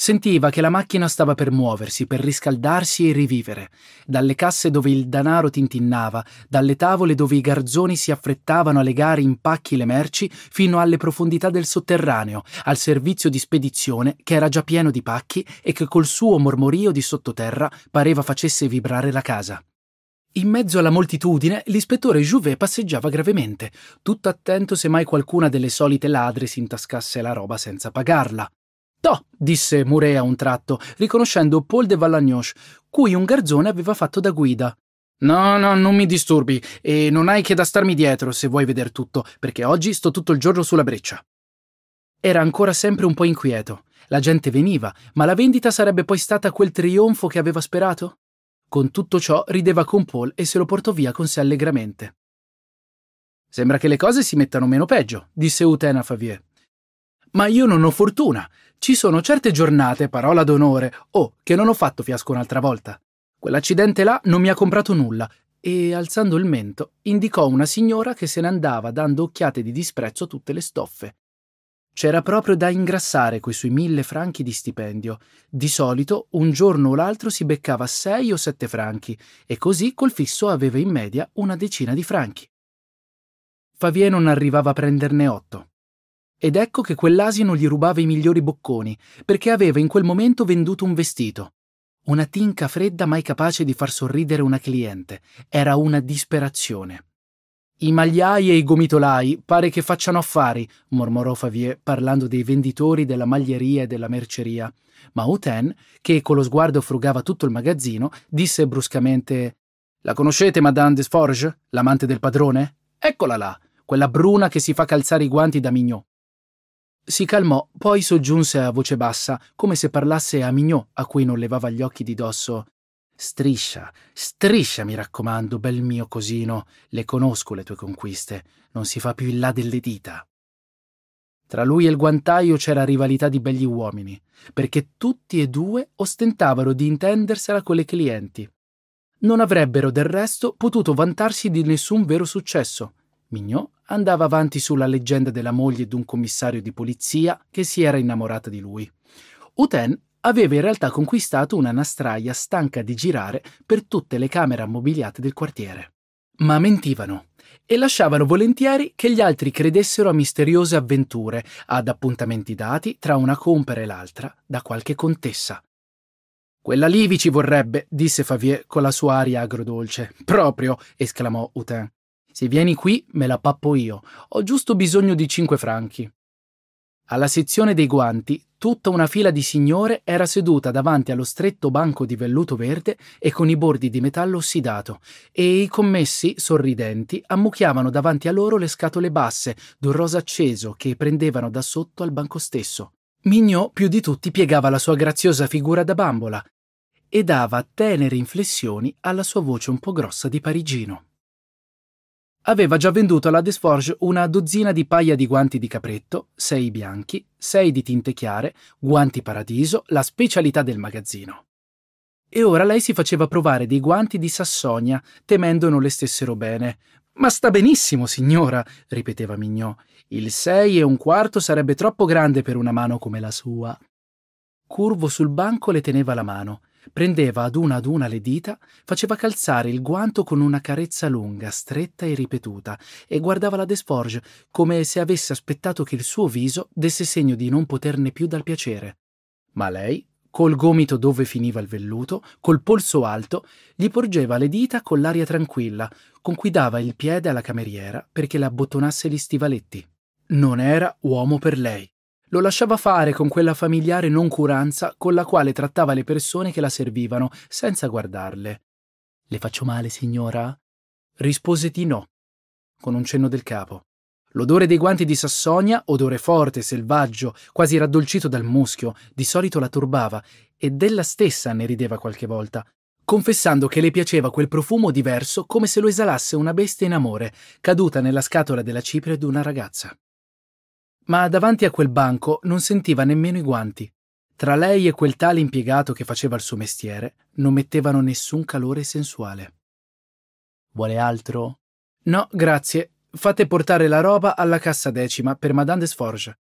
Sentiva che la macchina stava per muoversi, per riscaldarsi e rivivere. Dalle casse dove il danaro tintinnava, dalle tavole dove i garzoni si affrettavano a legare in pacchi le merci, fino alle profondità del sotterraneo, al servizio di spedizione che era già pieno di pacchi e che col suo mormorio di sottoterra pareva facesse vibrare la casa. In mezzo alla moltitudine, l'ispettore Jouvet passeggiava gravemente, tutto attento se mai qualcuna delle solite ladre si intascasse la roba senza pagarla. Toh, disse Muré a un tratto, riconoscendo Paul de Vallagnoche, cui un garzone aveva fatto da guida. No, no, non mi disturbi, e non hai che da starmi dietro se vuoi veder tutto, perché oggi sto tutto il giorno sulla breccia. Era ancora sempre un po' inquieto. La gente veniva, ma la vendita sarebbe poi stata quel trionfo che aveva sperato? Con tutto ciò rideva con Paul e se lo portò via con sé allegramente. Sembra che le cose si mettano meno peggio, disse Utena Favier. Ma io non ho fortuna. Ci sono certe giornate, parola d'onore, oh, che non ho fatto fiasco un'altra volta. Quell'accidente là non mi ha comprato nulla e, alzando il mento, indicò una signora che se ne andava dando occhiate di disprezzo a tutte le stoffe, c'era proprio da ingrassare quei suoi mille franchi di stipendio. Di solito un giorno o l'altro si beccava sei o sette franchi e così col fisso aveva in media una decina di franchi. Favier non arrivava a prenderne otto. Ed ecco che quell'asino gli rubava i migliori bocconi, perché aveva in quel momento venduto un vestito. Una tinca fredda mai capace di far sorridere una cliente. Era una disperazione. I magliai e i gomitolai pare che facciano affari, mormorò Favier parlando dei venditori della maglieria e della merceria. Ma Uten, che con lo sguardo frugava tutto il magazzino, disse bruscamente La conoscete Madame Desforges, l'amante del padrone? Eccola là, quella bruna che si fa calzare i guanti da Mignot. Si calmò, poi soggiunse a voce bassa, come se parlasse a Mignot, a cui non levava gli occhi di dosso. Striscia, striscia, mi raccomando, bel mio cosino, le conosco le tue conquiste, non si fa più in là delle dita. Tra lui e il guantaio c'era rivalità di begli uomini, perché tutti e due ostentavano di intendersela con le clienti. Non avrebbero del resto potuto vantarsi di nessun vero successo. Mignot andava avanti sulla leggenda della moglie d'un commissario di polizia che si era innamorata di lui. Uten aveva in realtà conquistato una nastraia stanca di girare per tutte le camere ammobiliate del quartiere. Ma mentivano e lasciavano volentieri che gli altri credessero a misteriose avventure, ad appuntamenti dati tra una compera e l'altra da qualche contessa. Quella lì vi ci vorrebbe, disse Favier con la sua aria agrodolce. Proprio, esclamò Hutin. Se vieni qui me la pappo io. Ho giusto bisogno di cinque franchi. Alla sezione dei guanti Tutta una fila di signore era seduta davanti allo stretto banco di velluto verde e con i bordi di metallo ossidato, e i commessi, sorridenti, ammucchiavano davanti a loro le scatole basse d'un rosa acceso che prendevano da sotto al banco stesso. Mignot più di tutti piegava la sua graziosa figura da bambola e dava tenere inflessioni alla sua voce un po' grossa di parigino aveva già venduto alla Desforge una dozzina di paia di guanti di capretto, sei bianchi, sei di tinte chiare, guanti paradiso, la specialità del magazzino. E ora lei si faceva provare dei guanti di Sassonia, temendo non le stessero bene. Ma sta benissimo, signora, ripeteva Mignot. Il sei e un quarto sarebbe troppo grande per una mano come la sua. Curvo sul banco le teneva la mano, Prendeva ad una ad una le dita, faceva calzare il guanto con una carezza lunga, stretta e ripetuta, e guardava la Desforge come se avesse aspettato che il suo viso desse segno di non poterne più dal piacere. Ma lei, col gomito dove finiva il velluto, col polso alto, gli porgeva le dita con l'aria tranquilla, con cui dava il piede alla cameriera perché le abbottonasse gli stivaletti. Non era uomo per lei. Lo lasciava fare con quella familiare noncuranza con la quale trattava le persone che la servivano, senza guardarle. Le faccio male, signora? Rispose di no, con un cenno del capo. L'odore dei guanti di Sassonia, odore forte, selvaggio, quasi raddolcito dal muschio, di solito la turbava, ed ella stessa ne rideva qualche volta, confessando che le piaceva quel profumo diverso come se lo esalasse una bestia in amore, caduta nella scatola della cipria d'una ragazza ma davanti a quel banco non sentiva nemmeno i guanti. Tra lei e quel tale impiegato che faceva il suo mestiere non mettevano nessun calore sensuale. Vuole altro? No, grazie. Fate portare la roba alla cassa decima per Madame Desforges.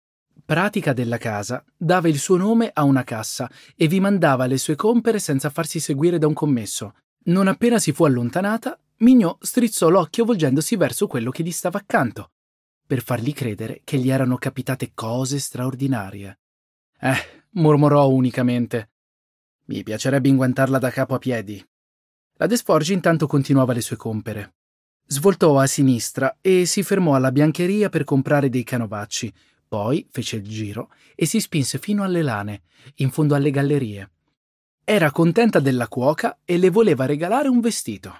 Pratica della casa dava il suo nome a una cassa e vi mandava le sue compere senza farsi seguire da un commesso. Non appena si fu allontanata, Mignot strizzò l'occhio volgendosi verso quello che gli stava accanto per fargli credere che gli erano capitate cose straordinarie. Eh, mormorò unicamente. Mi piacerebbe inguantarla da capo a piedi. La Desforge intanto continuava le sue compere. Svoltò a sinistra e si fermò alla biancheria per comprare dei canovacci, poi fece il giro e si spinse fino alle lane, in fondo alle gallerie. Era contenta della cuoca e le voleva regalare un vestito.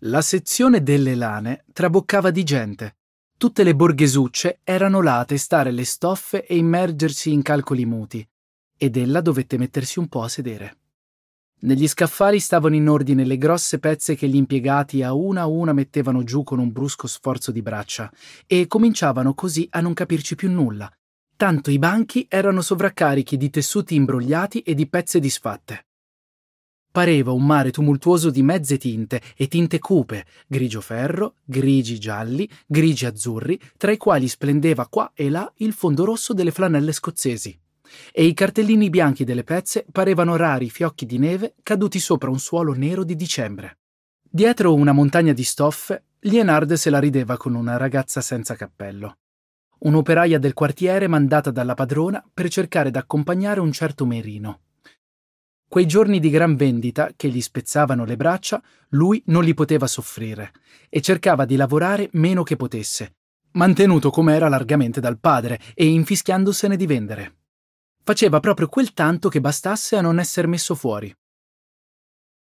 La sezione delle lane traboccava di gente, Tutte le borghesucce erano là a testare le stoffe e immergersi in calcoli muti, ed ella dovette mettersi un po' a sedere. Negli scaffali stavano in ordine le grosse pezze che gli impiegati a una a una mettevano giù con un brusco sforzo di braccia, e cominciavano così a non capirci più nulla, tanto i banchi erano sovraccarichi di tessuti imbrogliati e di pezze disfatte pareva un mare tumultuoso di mezze tinte e tinte cupe, grigio ferro, grigi gialli, grigi azzurri, tra i quali splendeva qua e là il fondo rosso delle flanelle scozzesi. E i cartellini bianchi delle pezze parevano rari fiocchi di neve caduti sopra un suolo nero di dicembre. Dietro una montagna di stoffe, Lienard se la rideva con una ragazza senza cappello. Un'operaia del quartiere mandata dalla padrona per cercare d'accompagnare un certo merino. Quei giorni di gran vendita, che gli spezzavano le braccia, lui non li poteva soffrire e cercava di lavorare meno che potesse, mantenuto com'era largamente dal padre e infischiandosene di vendere. Faceva proprio quel tanto che bastasse a non esser messo fuori.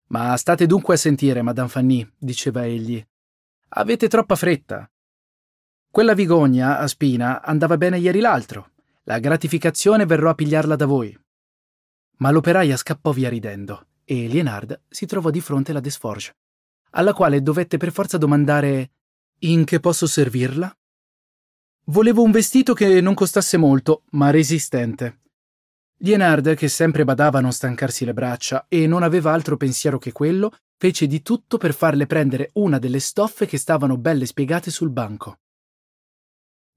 Ma state dunque a sentire, Madame Fanny, diceva egli. Avete troppa fretta. Quella vigogna, a spina, andava bene ieri l'altro. La gratificazione verrò a pigliarla da voi. Ma l'operaia scappò via ridendo e Lienard si trovò di fronte alla Desforge, alla quale dovette per forza domandare «In che posso servirla?» Volevo un vestito che non costasse molto, ma resistente. Lienard, che sempre badava a non stancarsi le braccia e non aveva altro pensiero che quello, fece di tutto per farle prendere una delle stoffe che stavano belle spiegate sul banco.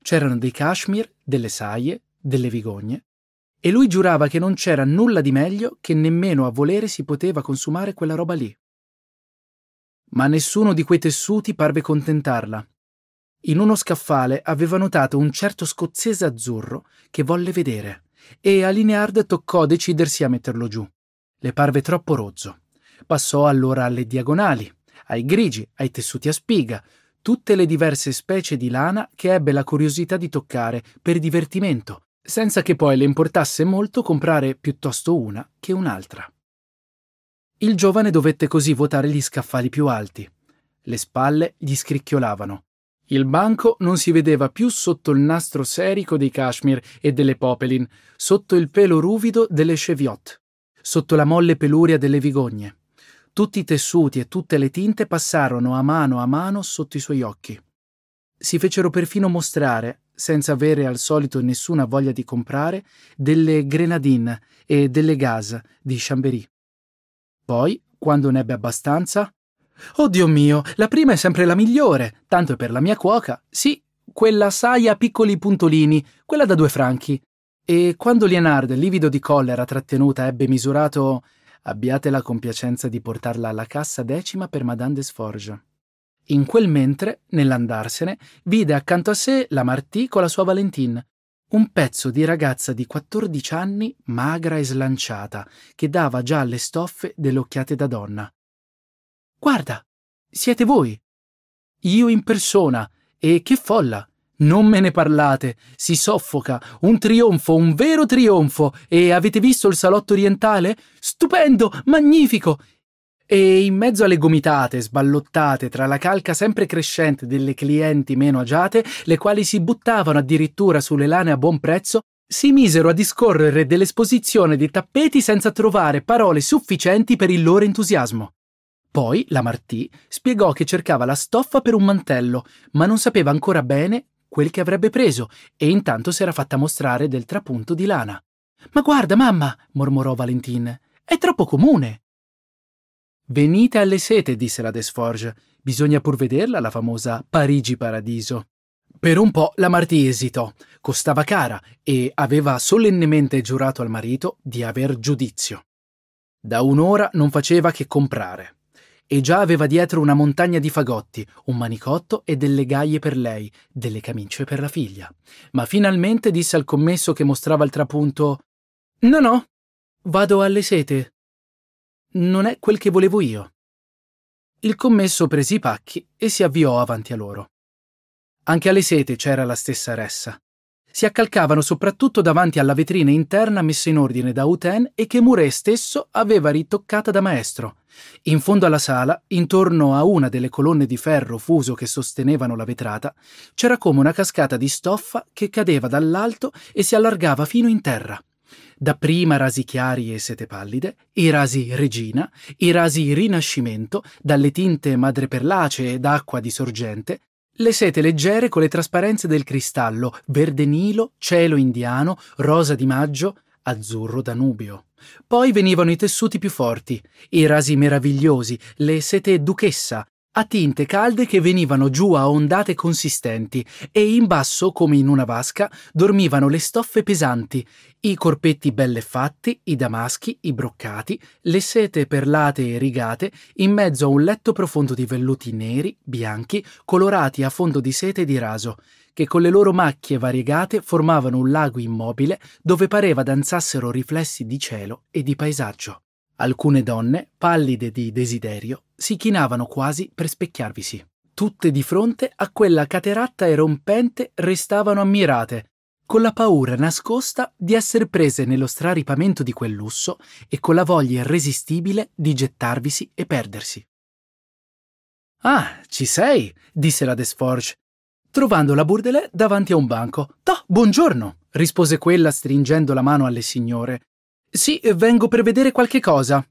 C'erano dei cashmere, delle saie, delle vigogne, e lui giurava che non c'era nulla di meglio che nemmeno a volere si poteva consumare quella roba lì. Ma nessuno di quei tessuti parve contentarla. In uno scaffale aveva notato un certo scozzese azzurro che volle vedere, e a Lineard toccò decidersi a metterlo giù. Le parve troppo rozzo. Passò allora alle diagonali, ai grigi, ai tessuti a spiga, tutte le diverse specie di lana che ebbe la curiosità di toccare per divertimento, senza che poi le importasse molto comprare piuttosto una che un'altra. Il giovane dovette così votare gli scaffali più alti. Le spalle gli scricchiolavano. Il banco non si vedeva più sotto il nastro serico dei Kashmir e delle popelin, sotto il pelo ruvido delle Cheviot, sotto la molle peluria delle vigogne. Tutti i tessuti e tutte le tinte passarono a mano a mano sotto i suoi occhi. Si fecero perfino mostrare, senza avere al solito nessuna voglia di comprare, delle grenadine e delle gas di Chambéry. Poi, quando ne ebbe abbastanza, Oh Dio mio, la prima è sempre la migliore, tanto è per la mia cuoca. Sì, quella saia a piccoli puntolini, quella da due franchi. E quando Lienard, livido di collera trattenuta, ebbe misurato Abbiate la compiacenza di portarla alla cassa decima per Madame de Sforge. In quel mentre, nell'andarsene, vide accanto a sé la Martì con la sua Valentine, un pezzo di ragazza di 14 anni, magra e slanciata, che dava già alle stoffe delle occhiate da donna. Guarda, siete voi. Io in persona. E che folla. Non me ne parlate, si soffoca, un trionfo, un vero trionfo. E avete visto il salotto orientale? Stupendo, magnifico. E in mezzo alle gomitate sballottate tra la calca sempre crescente delle clienti meno agiate, le quali si buttavano addirittura sulle lane a buon prezzo, si misero a discorrere dell'esposizione dei tappeti senza trovare parole sufficienti per il loro entusiasmo. Poi la Martì spiegò che cercava la stoffa per un mantello, ma non sapeva ancora bene quel che avrebbe preso e intanto si era fatta mostrare del trapunto di lana. Ma guarda, mamma, mormorò Valentin, è troppo comune. Venite alle sete, disse la Desforge. Bisogna pur vederla la famosa Parigi Paradiso. Per un po' la Marti esitò. Costava cara e aveva solennemente giurato al marito di aver giudizio. Da un'ora non faceva che comprare. E già aveva dietro una montagna di fagotti, un manicotto e delle gaie per lei, delle camicie per la figlia. Ma finalmente disse al commesso che mostrava il trapunto: No, no, vado alle sete. Non è quel che volevo io. Il commesso prese i pacchi e si avviò avanti a loro. Anche alle sete c'era la stessa ressa. Si accalcavano soprattutto davanti alla vetrina interna messa in ordine da Uten e che Murray stesso aveva ritoccata da maestro. In fondo alla sala, intorno a una delle colonne di ferro fuso che sostenevano la vetrata, c'era come una cascata di stoffa che cadeva dall'alto e si allargava fino in terra dapprima rasi chiari e sete pallide, i rasi regina, i rasi rinascimento, dalle tinte madreperlace ed acqua di sorgente, le sete leggere con le trasparenze del cristallo, verde nilo, cielo indiano, rosa di maggio, azzurro danubio. Poi venivano i tessuti più forti, i rasi meravigliosi, le sete duchessa, a tinte calde che venivano giù a ondate consistenti e in basso, come in una vasca, dormivano le stoffe pesanti, i corpetti belle fatti, i damaschi, i broccati, le sete perlate e rigate in mezzo a un letto profondo di velluti neri, bianchi, colorati a fondo di sete e di raso, che con le loro macchie variegate formavano un lago immobile dove pareva danzassero riflessi di cielo e di paesaggio. Alcune donne, pallide di desiderio, si chinavano quasi per specchiarvisi. Tutte di fronte a quella cateratta erompente restavano ammirate, con la paura nascosta di essere prese nello straripamento di quel lusso e con la voglia irresistibile di gettarvisi e perdersi. Ah, ci sei, disse la Desforge, trovando la Bourdelais davanti a un banco. Toh, buongiorno, rispose quella stringendo la mano alle signore. Sì, vengo per vedere qualche cosa.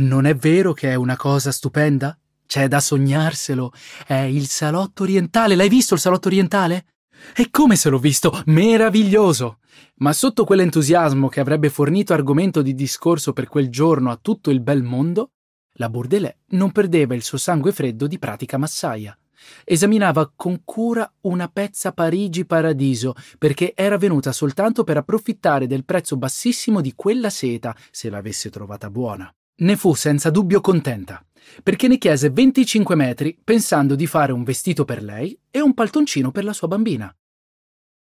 Non è vero che è una cosa stupenda? C'è da sognarselo. È il salotto orientale. L'hai visto il salotto orientale? E come se l'ho visto? Meraviglioso! Ma sotto quell'entusiasmo che avrebbe fornito argomento di discorso per quel giorno a tutto il bel mondo, la Bourdelais non perdeva il suo sangue freddo di pratica massaia. Esaminava con cura una pezza Parigi Paradiso, perché era venuta soltanto per approfittare del prezzo bassissimo di quella seta, se l'avesse trovata buona. Ne fu senza dubbio contenta, perché ne chiese 25 metri pensando di fare un vestito per lei e un paltoncino per la sua bambina.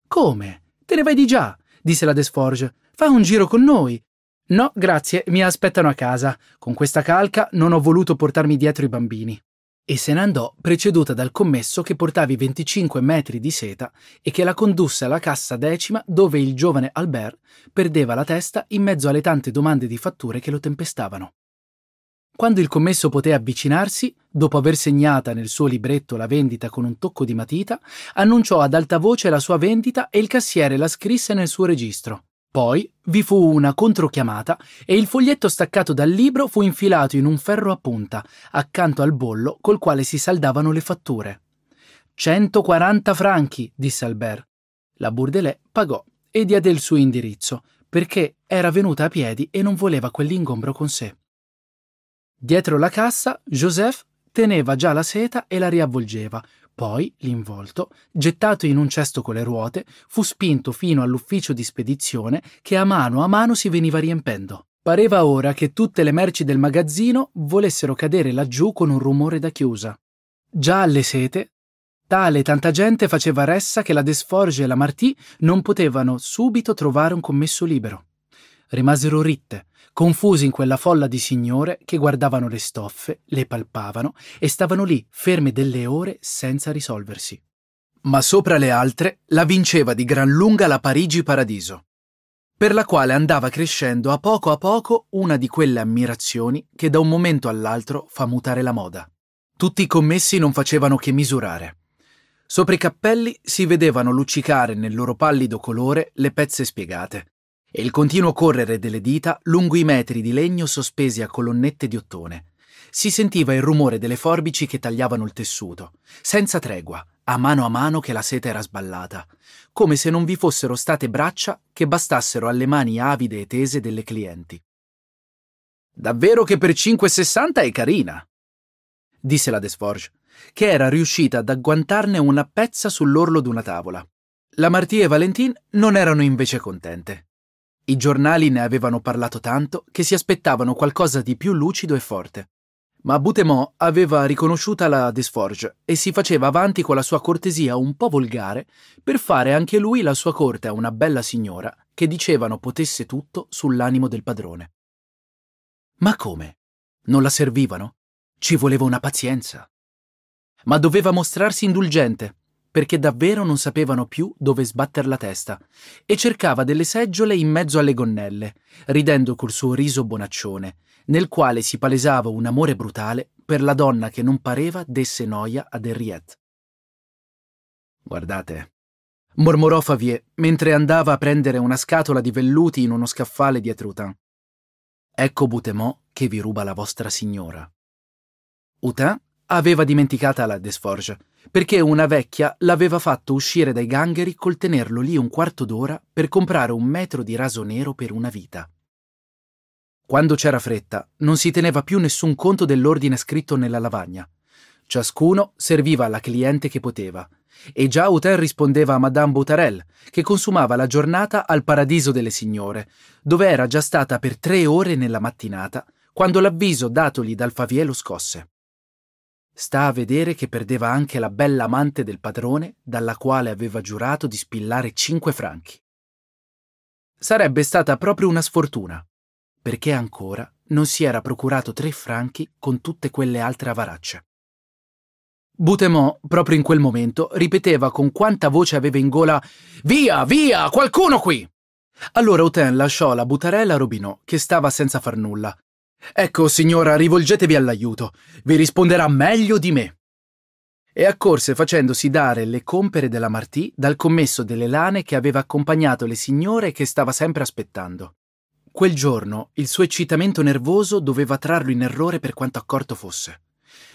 Come? Te ne vai di già, disse la Desforge. Fa un giro con noi. No, grazie, mi aspettano a casa. Con questa calca non ho voluto portarmi dietro i bambini. E se ne andò preceduta dal commesso che portava i 25 metri di seta e che la condusse alla cassa decima dove il giovane Albert perdeva la testa in mezzo alle tante domande di fatture che lo tempestavano. Quando il commesso poté avvicinarsi, dopo aver segnata nel suo libretto la vendita con un tocco di matita, annunciò ad alta voce la sua vendita e il cassiere la scrisse nel suo registro. Poi vi fu una controchiamata e il foglietto staccato dal libro fu infilato in un ferro a punta, accanto al bollo col quale si saldavano le fatture. 140 franchi, disse Albert. La Bourdelais pagò e diede il suo indirizzo, perché era venuta a piedi e non voleva quell'ingombro con sé. Dietro la cassa, Joseph teneva già la seta e la riavvolgeva. Poi l'involto, gettato in un cesto con le ruote, fu spinto fino all'ufficio di spedizione che a mano a mano si veniva riempendo. Pareva ora che tutte le merci del magazzino volessero cadere laggiù con un rumore da chiusa. Già alle sete, tale e tanta gente faceva ressa che la Desforge e la Martì non potevano subito trovare un commesso libero. Rimasero ritte, confusi in quella folla di signore che guardavano le stoffe, le palpavano e stavano lì ferme delle ore senza risolversi. Ma sopra le altre la vinceva di gran lunga la Parigi Paradiso, per la quale andava crescendo a poco a poco una di quelle ammirazioni che da un momento all'altro fa mutare la moda. Tutti i commessi non facevano che misurare. Sopra i cappelli si vedevano luccicare nel loro pallido colore le pezze spiegate, e il continuo correre delle dita lungo i metri di legno sospesi a colonnette di ottone. Si sentiva il rumore delle forbici che tagliavano il tessuto, senza tregua, a mano a mano che la seta era sballata, come se non vi fossero state braccia che bastassero alle mani avide e tese delle clienti. Davvero che per 5,60 è carina, disse la Desforge, che era riuscita ad agguantarne una pezza sull'orlo d'una tavola. La Martì e Valentin non erano invece contente. I giornali ne avevano parlato tanto che si aspettavano qualcosa di più lucido e forte. Ma Butemont aveva riconosciuta la Desforge e si faceva avanti con la sua cortesia un po' volgare per fare anche lui la sua corte a una bella signora che dicevano potesse tutto sull'animo del padrone. Ma come? Non la servivano? Ci voleva una pazienza. Ma doveva mostrarsi indulgente, perché davvero non sapevano più dove sbatter la testa, e cercava delle seggiole in mezzo alle gonnelle, ridendo col suo riso bonaccione, nel quale si palesava un amore brutale per la donna che non pareva desse noia ad Henriette. Guardate, mormorò Favier mentre andava a prendere una scatola di velluti in uno scaffale dietro Etrutin. Ecco Butemò che vi ruba la vostra signora. Utin Aveva dimenticata la Desforge, perché una vecchia l'aveva fatto uscire dai gangheri col tenerlo lì un quarto d'ora per comprare un metro di raso nero per una vita. Quando c'era fretta, non si teneva più nessun conto dell'ordine scritto nella lavagna. Ciascuno serviva alla cliente che poteva, e già Hotel rispondeva a Madame Boutarel, che consumava la giornata al Paradiso delle Signore, dove era già stata per tre ore nella mattinata, quando l'avviso datogli dal Favier lo scosse sta a vedere che perdeva anche la bella amante del padrone dalla quale aveva giurato di spillare cinque franchi. Sarebbe stata proprio una sfortuna, perché ancora non si era procurato tre franchi con tutte quelle altre avaracce. Butemont, proprio in quel momento, ripeteva con quanta voce aveva in gola Via, via, qualcuno qui! Allora Autain lasciò la butarella a Robinot, che stava senza far nulla, Ecco, signora, rivolgetevi all'aiuto. Vi risponderà meglio di me. E accorse facendosi dare le compere della Martì dal commesso delle lane che aveva accompagnato le signore che stava sempre aspettando. Quel giorno il suo eccitamento nervoso doveva trarlo in errore per quanto accorto fosse.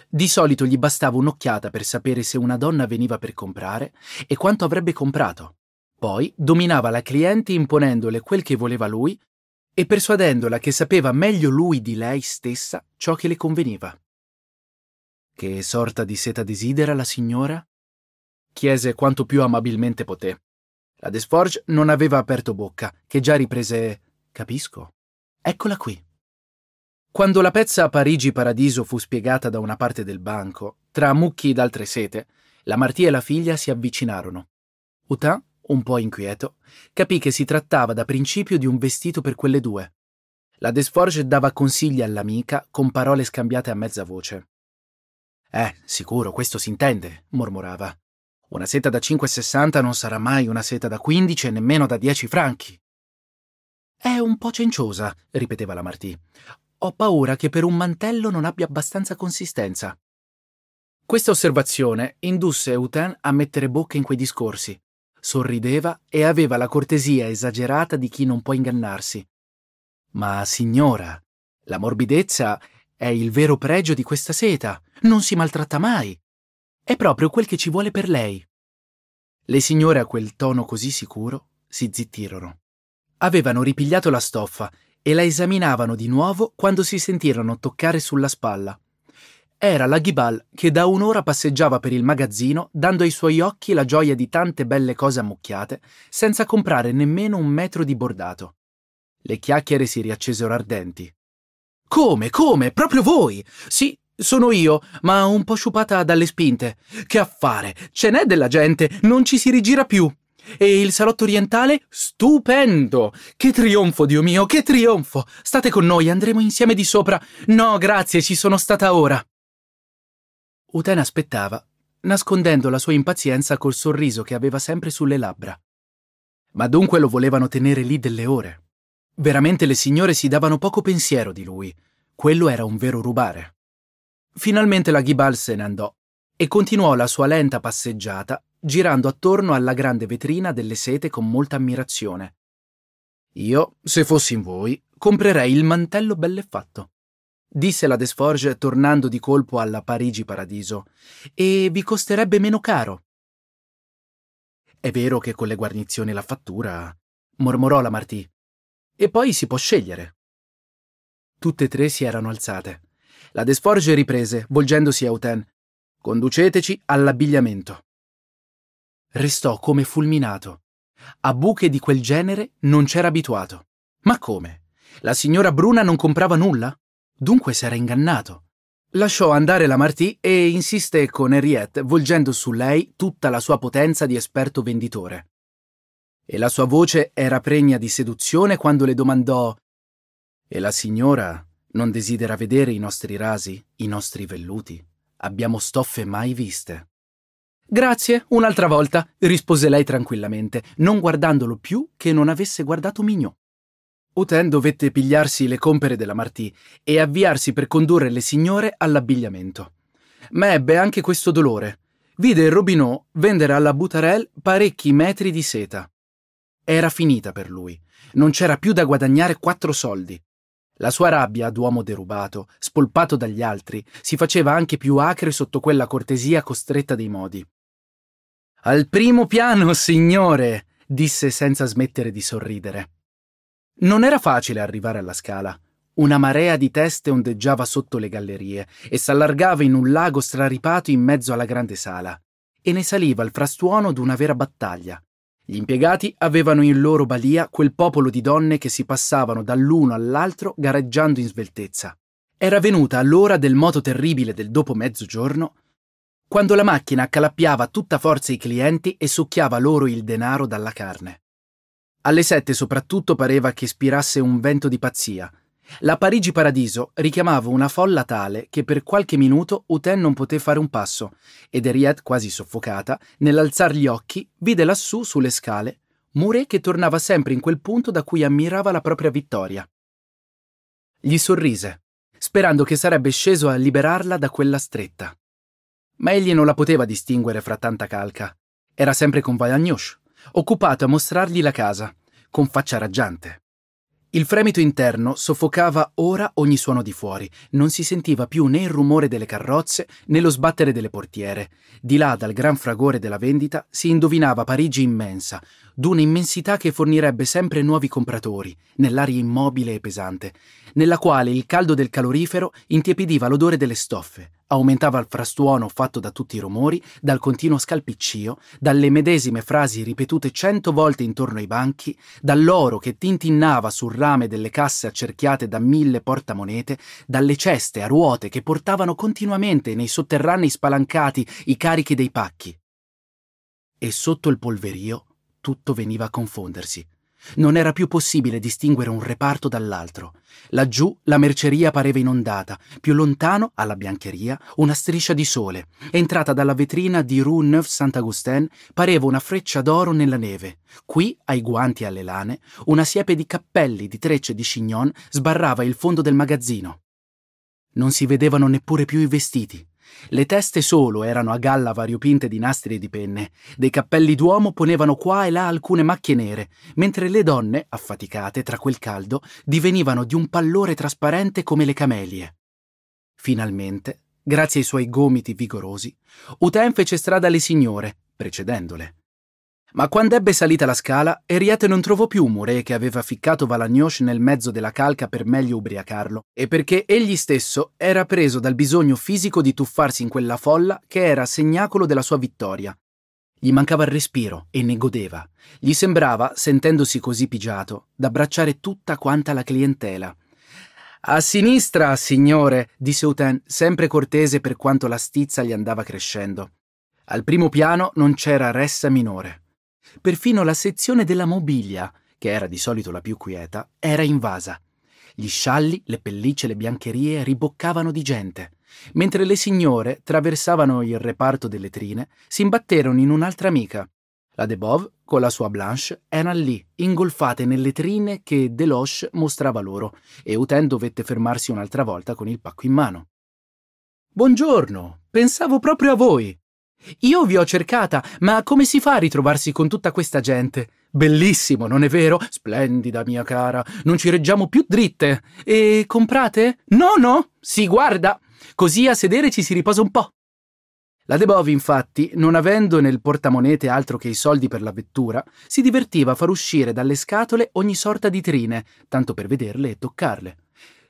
Di solito gli bastava un'occhiata per sapere se una donna veniva per comprare e quanto avrebbe comprato. Poi dominava la cliente imponendole quel che voleva lui e persuadendola che sapeva meglio lui di lei stessa ciò che le conveniva. Che sorta di seta desidera la signora? chiese quanto più amabilmente poté. La Desforge non aveva aperto bocca, che già riprese Capisco. Eccola qui. Quando la pezza a Parigi Paradiso fu spiegata da una parte del banco, tra mucchi d'altre sete, la Martì e la figlia si avvicinarono. Utin un po' inquieto, capì che si trattava da principio di un vestito per quelle due. La Desforge dava consigli all'amica con parole scambiate a mezza voce. Eh, sicuro, questo si intende, mormorava. Una seta da 5,60 non sarà mai una seta da 15 e nemmeno da 10 franchi. È un po' cenciosa, ripeteva la Martì. Ho paura che per un mantello non abbia abbastanza consistenza. Questa osservazione indusse Eutin a mettere bocca in quei discorsi, sorrideva e aveva la cortesia esagerata di chi non può ingannarsi. Ma signora, la morbidezza è il vero pregio di questa seta, non si maltratta mai. È proprio quel che ci vuole per lei. Le signore a quel tono così sicuro si zittirono. Avevano ripigliato la stoffa e la esaminavano di nuovo quando si sentirono toccare sulla spalla. Era la Ghibal che da un'ora passeggiava per il magazzino dando ai suoi occhi la gioia di tante belle cose ammucchiate, senza comprare nemmeno un metro di bordato. Le chiacchiere si riaccesero ardenti. Come, come? Proprio voi? Sì, sono io, ma un po' sciupata dalle spinte. Che affare! Ce n'è della gente, non ci si rigira più. E il salotto orientale? Stupendo! Che trionfo, Dio mio, che trionfo! State con noi, andremo insieme di sopra. No, grazie, ci sono stata ora. Utena aspettava, nascondendo la sua impazienza col sorriso che aveva sempre sulle labbra. Ma dunque lo volevano tenere lì delle ore. Veramente le signore si davano poco pensiero di lui. Quello era un vero rubare. Finalmente la Ghibal se ne andò e continuò la sua lenta passeggiata, girando attorno alla grande vetrina delle sete con molta ammirazione. Io, se fossi in voi, comprerei il mantello bell'e fatto disse la Desforge tornando di colpo alla Parigi Paradiso, e vi costerebbe meno caro. È vero che con le guarnizioni la fattura, mormorò la Martì. E poi si può scegliere. Tutte e tre si erano alzate. La Desforge riprese, volgendosi a Uten. Conduceteci all'abbigliamento. Restò come fulminato. A buche di quel genere non c'era abituato. Ma come? La signora Bruna non comprava nulla? Dunque s'era ingannato. Lasciò andare la Martì e insisté con Henriette, volgendo su lei tutta la sua potenza di esperto venditore. E la sua voce era pregna di seduzione quando le domandò E la signora non desidera vedere i nostri rasi, i nostri velluti? Abbiamo stoffe mai viste. Grazie, un'altra volta, rispose lei tranquillamente, non guardandolo più che non avesse guardato Mignot. Uten dovette pigliarsi le compere della Martì e avviarsi per condurre le signore all'abbigliamento. Ma ebbe anche questo dolore. Vide Robinot vendere alla Butarel parecchi metri di seta. Era finita per lui. Non c'era più da guadagnare quattro soldi. La sua rabbia d'uomo derubato, spolpato dagli altri, si faceva anche più acre sotto quella cortesia costretta dei modi. Al primo piano, signore! disse senza smettere di sorridere. Non era facile arrivare alla scala. Una marea di teste ondeggiava sotto le gallerie e s'allargava in un lago straripato in mezzo alla grande sala. E ne saliva il frastuono d'una vera battaglia. Gli impiegati avevano in loro balia quel popolo di donne che si passavano dall'uno all'altro gareggiando in sveltezza. Era venuta l'ora del moto terribile del dopo mezzogiorno, quando la macchina accalappiava a tutta forza i clienti e succhiava loro il denaro dalla carne. Alle sette soprattutto pareva che spirasse un vento di pazzia. La Parigi Paradiso richiamava una folla tale che per qualche minuto Uten non poté fare un passo ed Henriette, quasi soffocata, nell'alzar gli occhi, vide lassù sulle scale Mouret che tornava sempre in quel punto da cui ammirava la propria vittoria. Gli sorrise, sperando che sarebbe sceso a liberarla da quella stretta. Ma egli non la poteva distinguere fra tanta calca. Era sempre con Valagnush, occupato a mostrargli la casa, con faccia raggiante. Il fremito interno soffocava ora ogni suono di fuori, non si sentiva più né il rumore delle carrozze né lo sbattere delle portiere. Di là dal gran fragore della vendita si indovinava Parigi immensa, d'una immensità che fornirebbe sempre nuovi compratori, nell'aria immobile e pesante, nella quale il caldo del calorifero intiepidiva l'odore delle stoffe, aumentava il frastuono fatto da tutti i rumori, dal continuo scalpiccio, dalle medesime frasi ripetute cento volte intorno ai banchi, dall'oro che tintinnava sul rame delle casse accerchiate da mille portamonete, dalle ceste a ruote che portavano continuamente nei sotterranei spalancati i carichi dei pacchi. E sotto il polverio tutto veniva a confondersi non era più possibile distinguere un reparto dall'altro. Laggiù la merceria pareva inondata, più lontano, alla biancheria, una striscia di sole. Entrata dalla vetrina di Rue Neuf Saint-Augustin, pareva una freccia d'oro nella neve. Qui, ai guanti e alle lane, una siepe di cappelli di trecce di chignon sbarrava il fondo del magazzino. Non si vedevano neppure più i vestiti. Le teste solo erano a galla variopinte di nastri e di penne, dei cappelli d'uomo ponevano qua e là alcune macchie nere, mentre le donne, affaticate tra quel caldo, divenivano di un pallore trasparente come le camelie. Finalmente, grazie ai suoi gomiti vigorosi, Uten fece strada alle signore, precedendole. Ma quando ebbe salita la scala, Eriete non trovò più Muré che aveva ficcato Valagnos nel mezzo della calca per meglio ubriacarlo, e perché egli stesso era preso dal bisogno fisico di tuffarsi in quella folla che era segnacolo della sua vittoria. Gli mancava il respiro e ne godeva. Gli sembrava, sentendosi così pigiato, d'abbracciare tutta quanta la clientela. A sinistra, signore, disse Uten, sempre cortese per quanto la stizza gli andava crescendo. Al primo piano non c'era ressa minore. Perfino la sezione della mobilia, che era di solito la più quieta, era invasa. Gli scialli, le pellicce, le biancherie riboccavano di gente. Mentre le signore traversavano il reparto delle trine, si imbatterono in un'altra amica. La De Debov, con la sua Blanche, era lì, ingolfate nelle trine che Deloche mostrava loro, e Uten dovette fermarsi un'altra volta con il pacco in mano. Buongiorno, pensavo proprio a voi, io vi ho cercata, ma come si fa a ritrovarsi con tutta questa gente? Bellissimo, non è vero? Splendida, mia cara. Non ci reggiamo più dritte. E comprate? No, no, si guarda. Così a sedere ci si riposa un po'. La De Bovi, infatti, non avendo nel portamonete altro che i soldi per la vettura, si divertiva a far uscire dalle scatole ogni sorta di trine, tanto per vederle e toccarle.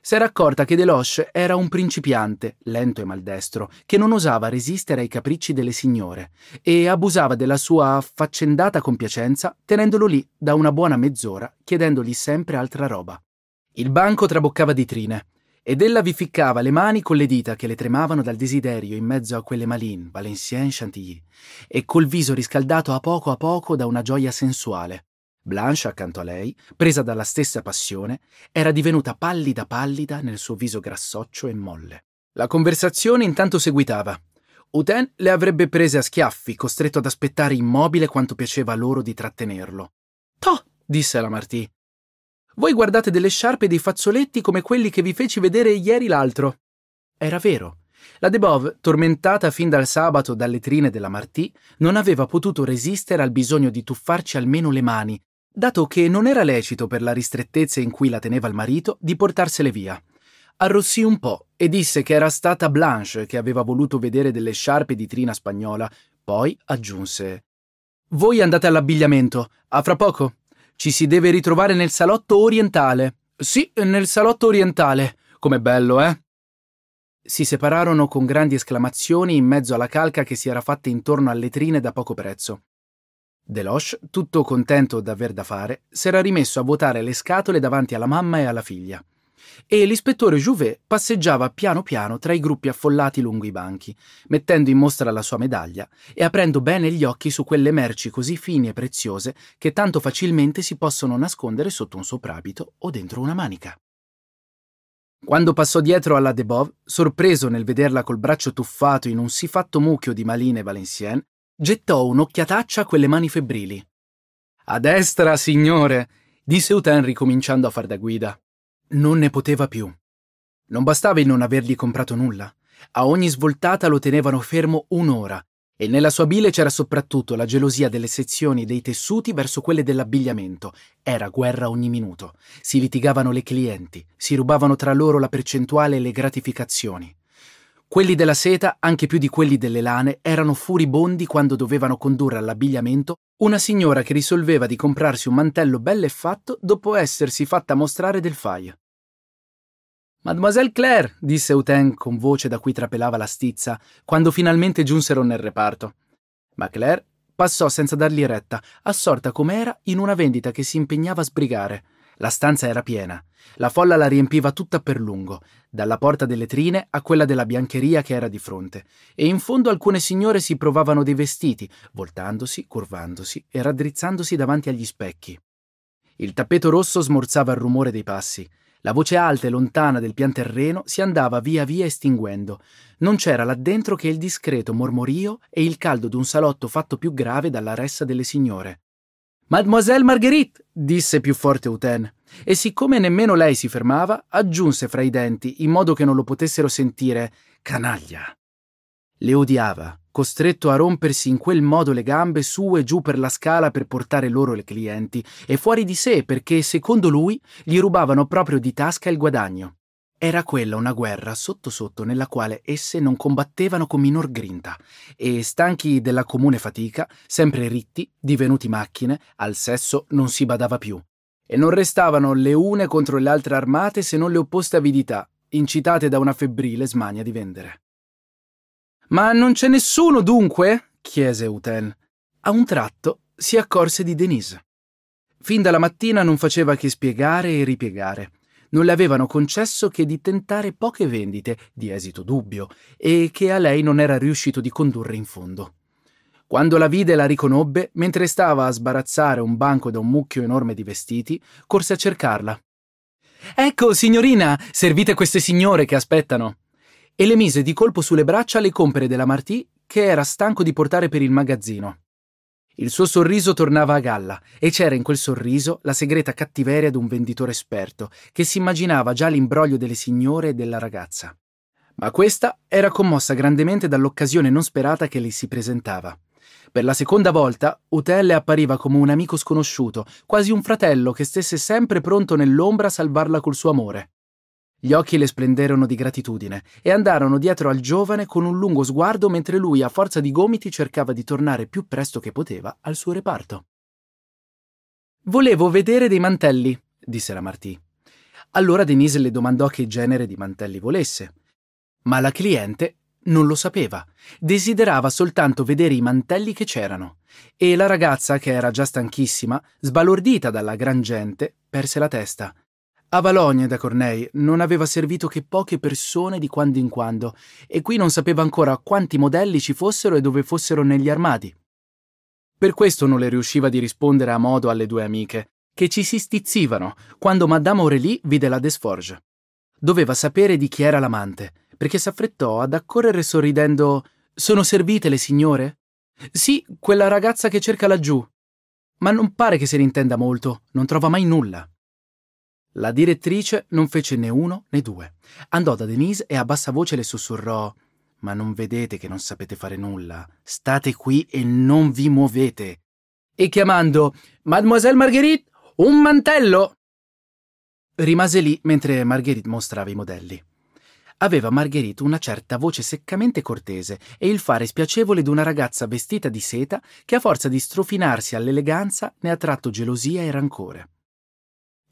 S'era accorta che Deloche era un principiante, lento e maldestro, che non osava resistere ai capricci delle signore e abusava della sua affaccendata compiacenza tenendolo lì da una buona mezz'ora, chiedendogli sempre altra roba. Il banco traboccava di trine ed ella vi ficcava le mani con le dita che le tremavano dal desiderio in mezzo a quelle Malin, Valenciennes, Chantilly, e col viso riscaldato a poco a poco da una gioia sensuale. Blanche, accanto a lei, presa dalla stessa passione, era divenuta pallida pallida nel suo viso grassoccio e molle. La conversazione intanto seguitava. Uten le avrebbe prese a schiaffi, costretto ad aspettare immobile quanto piaceva loro di trattenerlo. Toh! disse la Martì. Voi guardate delle sciarpe e dei fazzoletti come quelli che vi feci vedere ieri l'altro. Era vero. La Debov, tormentata fin dal sabato dalle trine della Martì, non aveva potuto resistere al bisogno di tuffarci almeno le mani dato che non era lecito per la ristrettezza in cui la teneva il marito di portarsele via. Arrossì un po' e disse che era stata Blanche che aveva voluto vedere delle sciarpe di trina spagnola, poi aggiunse Voi andate all'abbigliamento, a fra poco. Ci si deve ritrovare nel salotto orientale. Sì, nel salotto orientale. Com'è bello, eh? Si separarono con grandi esclamazioni in mezzo alla calca che si era fatta intorno alle trine da poco prezzo. Deloche, tutto contento d'aver da fare, s'era rimesso a vuotare le scatole davanti alla mamma e alla figlia. E l'ispettore Jouvet passeggiava piano piano tra i gruppi affollati lungo i banchi, mettendo in mostra la sua medaglia e aprendo bene gli occhi su quelle merci così fini e preziose che tanto facilmente si possono nascondere sotto un soprabito o dentro una manica. Quando passò dietro alla Debov, sorpreso nel vederla col braccio tuffato in un siffatto mucchio di maline valenciennes, Gettò un'occhiataccia a quelle mani febbrili. A destra, signore, disse Utenri ricominciando a far da guida. Non ne poteva più. Non bastava il non avergli comprato nulla. A ogni svoltata lo tenevano fermo un'ora e nella sua bile c'era soprattutto la gelosia delle sezioni dei tessuti verso quelle dell'abbigliamento. Era guerra ogni minuto. Si litigavano le clienti, si rubavano tra loro la percentuale e le gratificazioni. Quelli della seta, anche più di quelli delle lane, erano furibondi quando dovevano condurre all'abbigliamento una signora che risolveva di comprarsi un mantello bello e fatto dopo essersi fatta mostrare del faio. Mademoiselle Claire, disse Uten con voce da cui trapelava la stizza, quando finalmente giunsero nel reparto. Ma Claire passò senza dargli retta, assorta com'era in una vendita che si impegnava a sbrigare. La stanza era piena. La folla la riempiva tutta per lungo, dalla porta delle trine a quella della biancheria che era di fronte, e in fondo alcune signore si provavano dei vestiti, voltandosi, curvandosi e raddrizzandosi davanti agli specchi. Il tappeto rosso smorzava il rumore dei passi. La voce alta e lontana del pian terreno si andava via via estinguendo. Non c'era là dentro che il discreto mormorio e il caldo d'un salotto fatto più grave dalla ressa delle signore. Mademoiselle Marguerite, disse più forte Uten, e siccome nemmeno lei si fermava, aggiunse fra i denti, in modo che non lo potessero sentire, canaglia. Le odiava, costretto a rompersi in quel modo le gambe su e giù per la scala per portare loro le clienti, e fuori di sé perché, secondo lui, gli rubavano proprio di tasca il guadagno. Era quella una guerra sotto sotto nella quale esse non combattevano con minor grinta e, stanchi della comune fatica, sempre ritti, divenuti macchine, al sesso non si badava più. E non restavano le une contro le altre armate se non le opposte avidità, incitate da una febbrile smania di vendere. Ma non c'è nessuno dunque? chiese Uten. A un tratto si accorse di Denise. Fin dalla mattina non faceva che spiegare e ripiegare non le avevano concesso che di tentare poche vendite, di esito dubbio, e che a lei non era riuscito di condurre in fondo. Quando la vide e la riconobbe, mentre stava a sbarazzare un banco da un mucchio enorme di vestiti, corse a cercarla. Ecco, signorina, servite queste signore che aspettano. E le mise di colpo sulle braccia le compere della Martì, che era stanco di portare per il magazzino. Il suo sorriso tornava a galla e c'era in quel sorriso la segreta cattiveria di un venditore esperto che si immaginava già l'imbroglio delle signore e della ragazza. Ma questa era commossa grandemente dall'occasione non sperata che le si presentava. Per la seconda volta, Utelle appariva come un amico sconosciuto, quasi un fratello che stesse sempre pronto nell'ombra a salvarla col suo amore. Gli occhi le splenderono di gratitudine e andarono dietro al giovane con un lungo sguardo mentre lui, a forza di gomiti, cercava di tornare più presto che poteva al suo reparto. Volevo vedere dei mantelli, disse la Martì. Allora Denise le domandò che genere di mantelli volesse. Ma la cliente non lo sapeva, desiderava soltanto vedere i mantelli che c'erano. E la ragazza, che era già stanchissima, sbalordita dalla gran gente, perse la testa. A Valognes da Cornei non aveva servito che poche persone di quando in quando, e qui non sapeva ancora quanti modelli ci fossero e dove fossero negli armadi. Per questo non le riusciva di rispondere a modo alle due amiche, che ci si stizzivano quando Madame Aurélie vide la Desforge. Doveva sapere di chi era l'amante, perché s'affrettò ad accorrere sorridendo «Sono servite le signore?» «Sì, quella ragazza che cerca laggiù». Ma non pare che se ne intenda molto, non trova mai nulla. La direttrice non fece né uno né due. Andò da Denise e a bassa voce le sussurrò Ma non vedete che non sapete fare nulla. State qui e non vi muovete. E chiamando Mademoiselle Marguerite, un mantello! Rimase lì mentre Marguerite mostrava i modelli. Aveva Marguerite una certa voce seccamente cortese e il fare spiacevole d'una ragazza vestita di seta che a forza di strofinarsi all'eleganza ne ha tratto gelosia e rancore.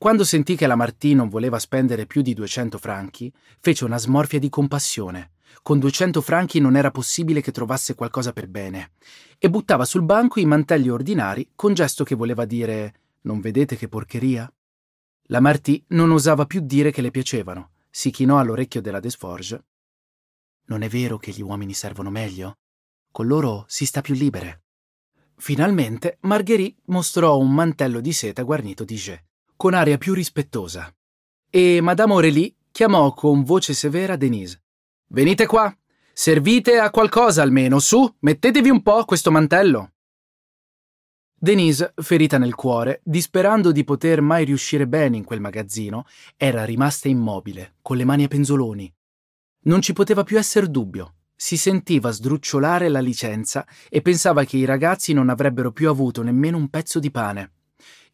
Quando sentì che la Martì non voleva spendere più di 200 franchi, fece una smorfia di compassione. Con 200 franchi non era possibile che trovasse qualcosa per bene. E buttava sul banco i mantelli ordinari con gesto che voleva dire «Non vedete che porcheria?» La Martì non osava più dire che le piacevano. Si chinò all'orecchio della Desforge. «Non è vero che gli uomini servono meglio? Con loro si sta più libere». Finalmente Marguerite mostrò un mantello di seta guarnito di jet con aria più rispettosa. E Madame Aurélie chiamò con voce severa Denise. Venite qua! Servite a qualcosa almeno, su, mettetevi un po' questo mantello. Denise, ferita nel cuore, disperando di poter mai riuscire bene in quel magazzino, era rimasta immobile, con le mani a penzoloni. Non ci poteva più essere dubbio. Si sentiva sdrucciolare la licenza e pensava che i ragazzi non avrebbero più avuto nemmeno un pezzo di pane.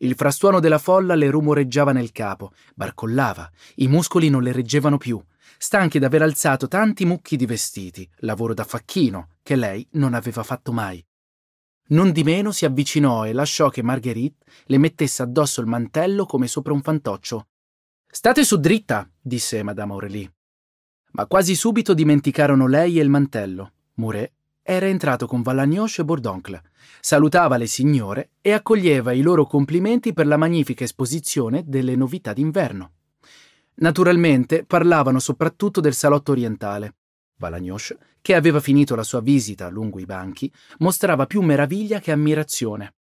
Il frastuono della folla le rumoreggiava nel capo, barcollava, i muscoli non le reggevano più, stanche d'aver alzato tanti mucchi di vestiti, lavoro da facchino, che lei non aveva fatto mai. Non di meno si avvicinò e lasciò che Marguerite le mettesse addosso il mantello come sopra un fantoccio. State su dritta, disse Madame Aurélie. Ma quasi subito dimenticarono lei e il mantello. Mouret era entrato con Vallagnosce e Bourdoncle, salutava le signore e accoglieva i loro complimenti per la magnifica esposizione delle novità d'inverno. Naturalmente parlavano soprattutto del salotto orientale. Vallagnosce, che aveva finito la sua visita lungo i banchi, mostrava più meraviglia che ammirazione.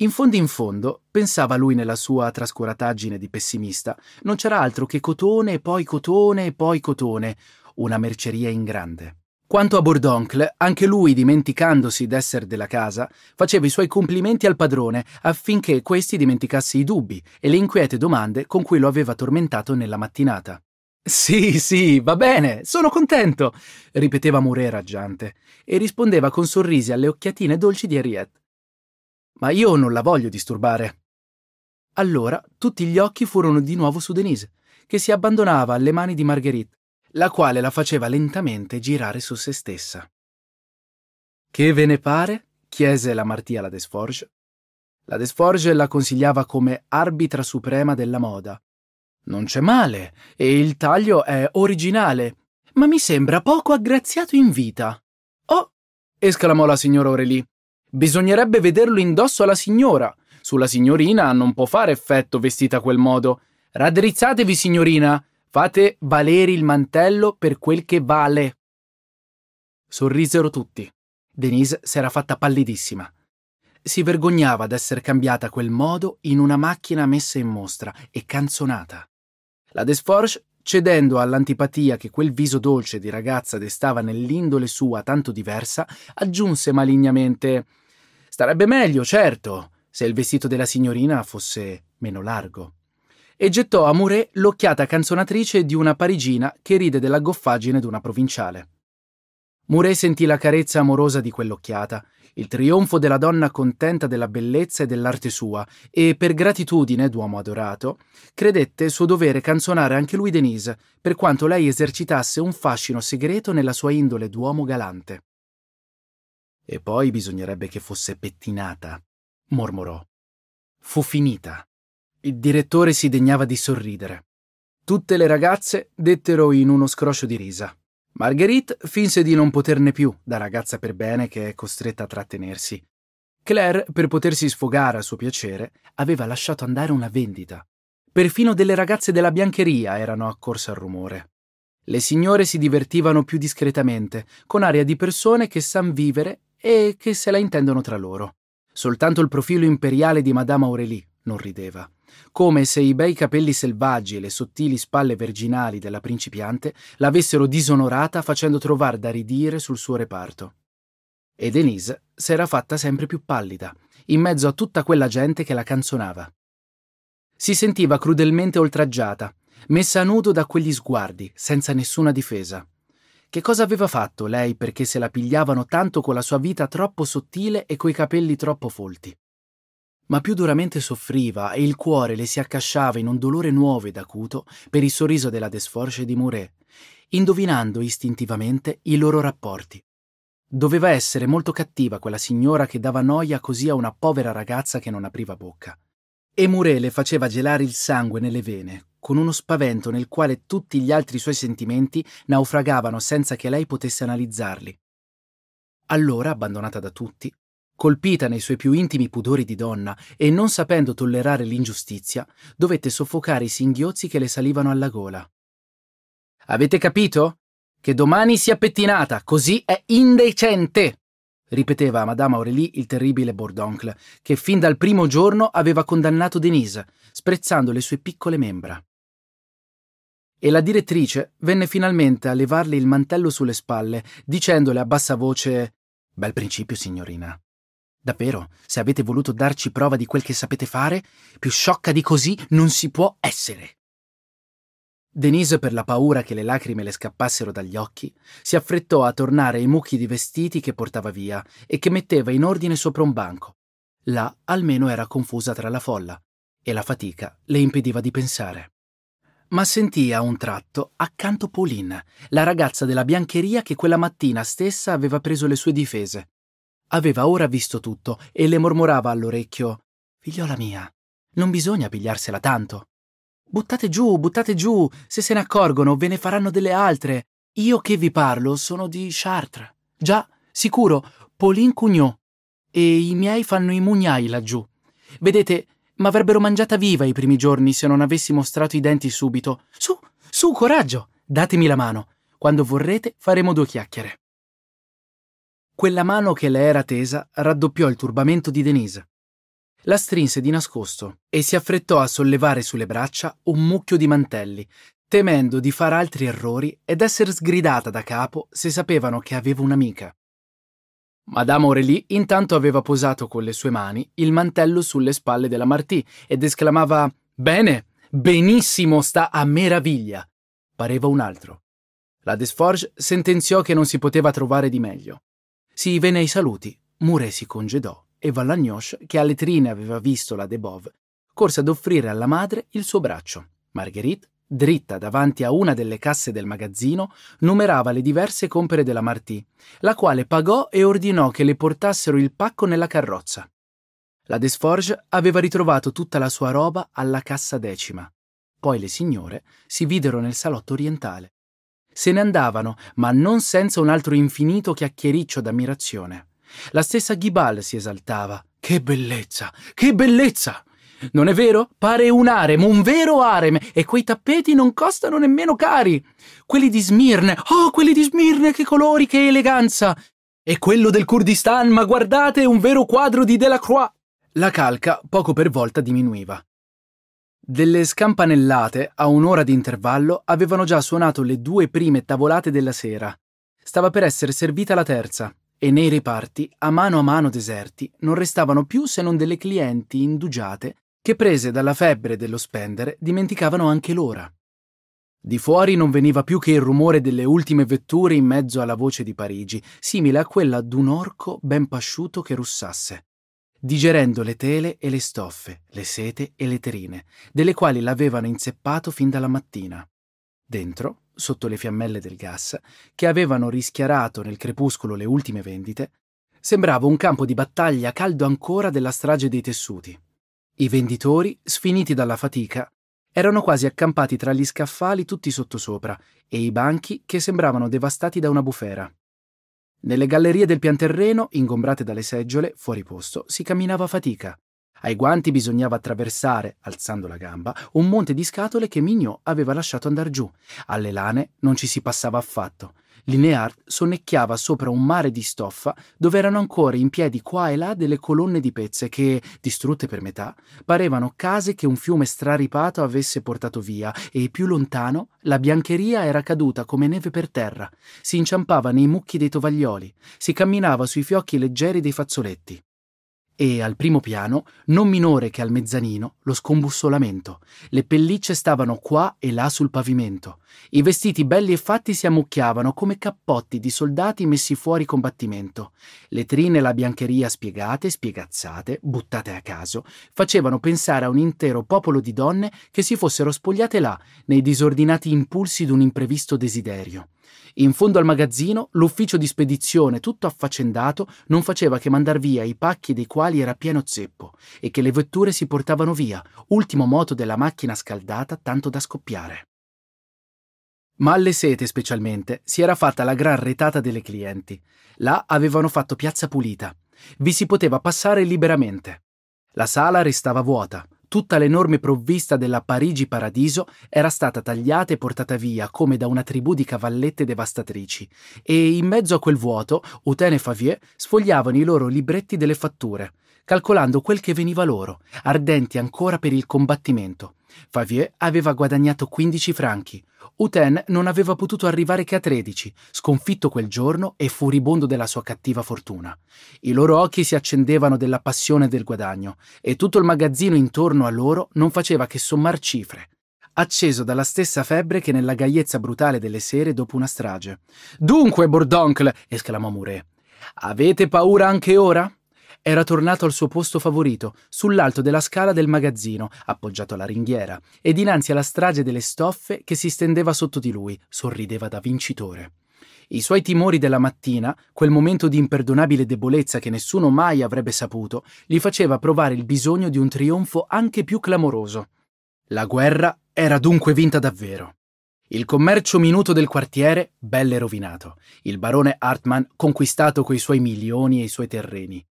In fondo in fondo, pensava lui nella sua trascurataggine di pessimista, non c'era altro che cotone e poi cotone poi cotone, una merceria in grande. Quanto a Bourdoncle, anche lui, dimenticandosi d'essere della casa, faceva i suoi complimenti al padrone affinché questi dimenticasse i dubbi e le inquiete domande con cui lo aveva tormentato nella mattinata. Sì, sì, va bene, sono contento, ripeteva Muré raggiante e rispondeva con sorrisi alle occhiatine dolci di Henriette. Ma io non la voglio disturbare. Allora tutti gli occhi furono di nuovo su Denise, che si abbandonava alle mani di Marguerite la quale la faceva lentamente girare su se stessa. Che ve ne pare? chiese la Martì alla Desforge. La Desforge la consigliava come arbitra suprema della moda. Non c'è male, e il taglio è originale, ma mi sembra poco aggraziato in vita. Oh! esclamò la signora Aurelie. Bisognerebbe vederlo indosso alla signora. Sulla signorina non può fare effetto vestita a quel modo. Raddrizzatevi, signorina, Fate valere il mantello per quel che vale. Sorrisero tutti. Denise s'era fatta pallidissima. Si vergognava d'essere cambiata a quel modo in una macchina messa in mostra e canzonata. La Desforges, cedendo all'antipatia che quel viso dolce di ragazza destava nell'indole sua tanto diversa, aggiunse malignamente: Starebbe meglio, certo, se il vestito della signorina fosse meno largo e gettò a Mouret l'occhiata canzonatrice di una parigina che ride della goffaggine d'una provinciale. Mouret sentì la carezza amorosa di quell'occhiata, il trionfo della donna contenta della bellezza e dell'arte sua, e per gratitudine d'uomo adorato, credette suo dovere canzonare anche lui Denise, per quanto lei esercitasse un fascino segreto nella sua indole d'uomo galante. E poi bisognerebbe che fosse pettinata, mormorò. Fu finita. Il direttore si degnava di sorridere. Tutte le ragazze dettero in uno scroscio di risa. Marguerite finse di non poterne più, da ragazza per bene che è costretta a trattenersi. Claire, per potersi sfogare a suo piacere, aveva lasciato andare una vendita. Perfino delle ragazze della biancheria erano accorse al rumore. Le signore si divertivano più discretamente, con aria di persone che san vivere e che se la intendono tra loro. Soltanto il profilo imperiale di Madame Aurélie non rideva come se i bei capelli selvaggi e le sottili spalle verginali della principiante l'avessero disonorata facendo trovar da ridire sul suo reparto. E Denise s'era fatta sempre più pallida, in mezzo a tutta quella gente che la canzonava. Si sentiva crudelmente oltraggiata, messa a nudo da quegli sguardi, senza nessuna difesa. Che cosa aveva fatto lei perché se la pigliavano tanto con la sua vita troppo sottile e coi capelli troppo folti? ma più duramente soffriva e il cuore le si accasciava in un dolore nuovo ed acuto per il sorriso della desforce di Mouret, indovinando istintivamente i loro rapporti. Doveva essere molto cattiva quella signora che dava noia così a una povera ragazza che non apriva bocca. E Mouret le faceva gelare il sangue nelle vene, con uno spavento nel quale tutti gli altri suoi sentimenti naufragavano senza che lei potesse analizzarli. Allora, abbandonata da tutti, Colpita nei suoi più intimi pudori di donna e non sapendo tollerare l'ingiustizia, dovette soffocare i singhiozzi che le salivano alla gola. Avete capito? Che domani sia pettinata, così è indecente! ripeteva a Madame Aurélie il terribile Bourdoncle, che fin dal primo giorno aveva condannato Denise, sprezzando le sue piccole membra. E la direttrice venne finalmente a levarle il mantello sulle spalle, dicendole a bassa voce Bel principio, signorina. Davvero, se avete voluto darci prova di quel che sapete fare, più sciocca di così non si può essere. Denise, per la paura che le lacrime le scappassero dagli occhi, si affrettò a tornare ai mucchi di vestiti che portava via e che metteva in ordine sopra un banco. Là almeno era confusa tra la folla e la fatica le impediva di pensare. Ma sentì a un tratto accanto Pauline, la ragazza della biancheria che quella mattina stessa aveva preso le sue difese. Aveva ora visto tutto e le mormorava all'orecchio Figliola mia, non bisogna pigliarsela tanto. Buttate giù, buttate giù, se se ne accorgono ve ne faranno delle altre. Io che vi parlo sono di Chartres. Già, sicuro, Pauline Cugnot. E i miei fanno i mugnai laggiù. Vedete, m'avrebbero mangiata viva i primi giorni se non avessi mostrato i denti subito. Su, su, coraggio, datemi la mano. Quando vorrete faremo due chiacchiere. Quella mano che le era tesa raddoppiò il turbamento di Denise. La strinse di nascosto e si affrettò a sollevare sulle braccia un mucchio di mantelli, temendo di far altri errori ed essere sgridata da capo se sapevano che aveva un'amica. Madame Aurélie intanto aveva posato con le sue mani il mantello sulle spalle della Martì ed esclamava Bene, benissimo, sta a meraviglia. Pareva un altro. La Desforges sentenziò che non si poteva trovare di meglio. Si venne ai saluti, Mure si congedò e Vallagnosce, che alle trine aveva visto la Debov, corse ad offrire alla madre il suo braccio. Marguerite, dritta davanti a una delle casse del magazzino, numerava le diverse compere della Martì, la quale pagò e ordinò che le portassero il pacco nella carrozza. La Desforges aveva ritrovato tutta la sua roba alla cassa decima. Poi le signore si videro nel salotto orientale. Se ne andavano, ma non senza un altro infinito chiacchiericcio d'ammirazione. La stessa Ghibal si esaltava. Che bellezza! Che bellezza! Non è vero? Pare un harem, un vero harem, e quei tappeti non costano nemmeno cari. Quelli di Smirne, oh, quelli di Smirne, che colori, che eleganza! E quello del Kurdistan, ma guardate, un vero quadro di Delacroix! La calca poco per volta diminuiva. Delle scampanellate, a un'ora di intervallo, avevano già suonato le due prime tavolate della sera. Stava per essere servita la terza, e nei reparti, a mano a mano deserti, non restavano più se non delle clienti indugiate che, prese dalla febbre dello spendere, dimenticavano anche l'ora. Di fuori non veniva più che il rumore delle ultime vetture in mezzo alla voce di Parigi, simile a quella d'un orco ben pasciuto che russasse digerendo le tele e le stoffe, le sete e le terine, delle quali l'avevano inzeppato fin dalla mattina. Dentro, sotto le fiammelle del gas, che avevano rischiarato nel crepuscolo le ultime vendite, sembrava un campo di battaglia caldo ancora della strage dei tessuti. I venditori, sfiniti dalla fatica, erano quasi accampati tra gli scaffali tutti sottosopra e i banchi che sembravano devastati da una bufera. Nelle gallerie del pianterreno, ingombrate dalle seggiole, fuori posto, si camminava a fatica. Ai guanti bisognava attraversare, alzando la gamba, un monte di scatole che Mignot aveva lasciato andar giù. Alle lane non ci si passava affatto. Linear sonnecchiava sopra un mare di stoffa dove erano ancora in piedi qua e là delle colonne di pezze che, distrutte per metà, parevano case che un fiume straripato avesse portato via e più lontano la biancheria era caduta come neve per terra, si inciampava nei mucchi dei tovaglioli, si camminava sui fiocchi leggeri dei fazzoletti e al primo piano, non minore che al mezzanino, lo scombussolamento. Le pellicce stavano qua e là sul pavimento. I vestiti belli e fatti si ammucchiavano come cappotti di soldati messi fuori combattimento. Le trine e la biancheria spiegate, spiegazzate, buttate a caso, facevano pensare a un intero popolo di donne che si fossero spogliate là, nei disordinati impulsi d'un imprevisto desiderio. In fondo al magazzino, l'ufficio di spedizione, tutto affaccendato, non faceva che mandar via i pacchi dei quali era pieno zeppo e che le vetture si portavano via, ultimo moto della macchina scaldata tanto da scoppiare. Ma alle sete specialmente si era fatta la gran retata delle clienti. Là avevano fatto piazza pulita. Vi si poteva passare liberamente. La sala restava vuota, Tutta l'enorme provvista della Parigi Paradiso era stata tagliata e portata via come da una tribù di cavallette devastatrici, e in mezzo a quel vuoto Uten e Favier sfogliavano i loro libretti delle fatture, calcolando quel che veniva loro, ardenti ancora per il combattimento. Favier aveva guadagnato 15 franchi, Uten non aveva potuto arrivare che a 13, sconfitto quel giorno e furibondo della sua cattiva fortuna. I loro occhi si accendevano della passione del guadagno e tutto il magazzino intorno a loro non faceva che sommar cifre. Acceso dalla stessa febbre che nella gaiezza brutale delle sere dopo una strage. Dunque, Bordoncle! esclamò Muré. Avete paura anche ora? Era tornato al suo posto favorito, sull'alto della scala del magazzino, appoggiato alla ringhiera, e dinanzi alla strage delle stoffe che si stendeva sotto di lui, sorrideva da vincitore. I suoi timori della mattina, quel momento di imperdonabile debolezza che nessuno mai avrebbe saputo, gli faceva provare il bisogno di un trionfo anche più clamoroso. La guerra era dunque vinta davvero. Il commercio minuto del quartiere, belle rovinato. Il barone Hartmann conquistato coi suoi milioni e i suoi terreni.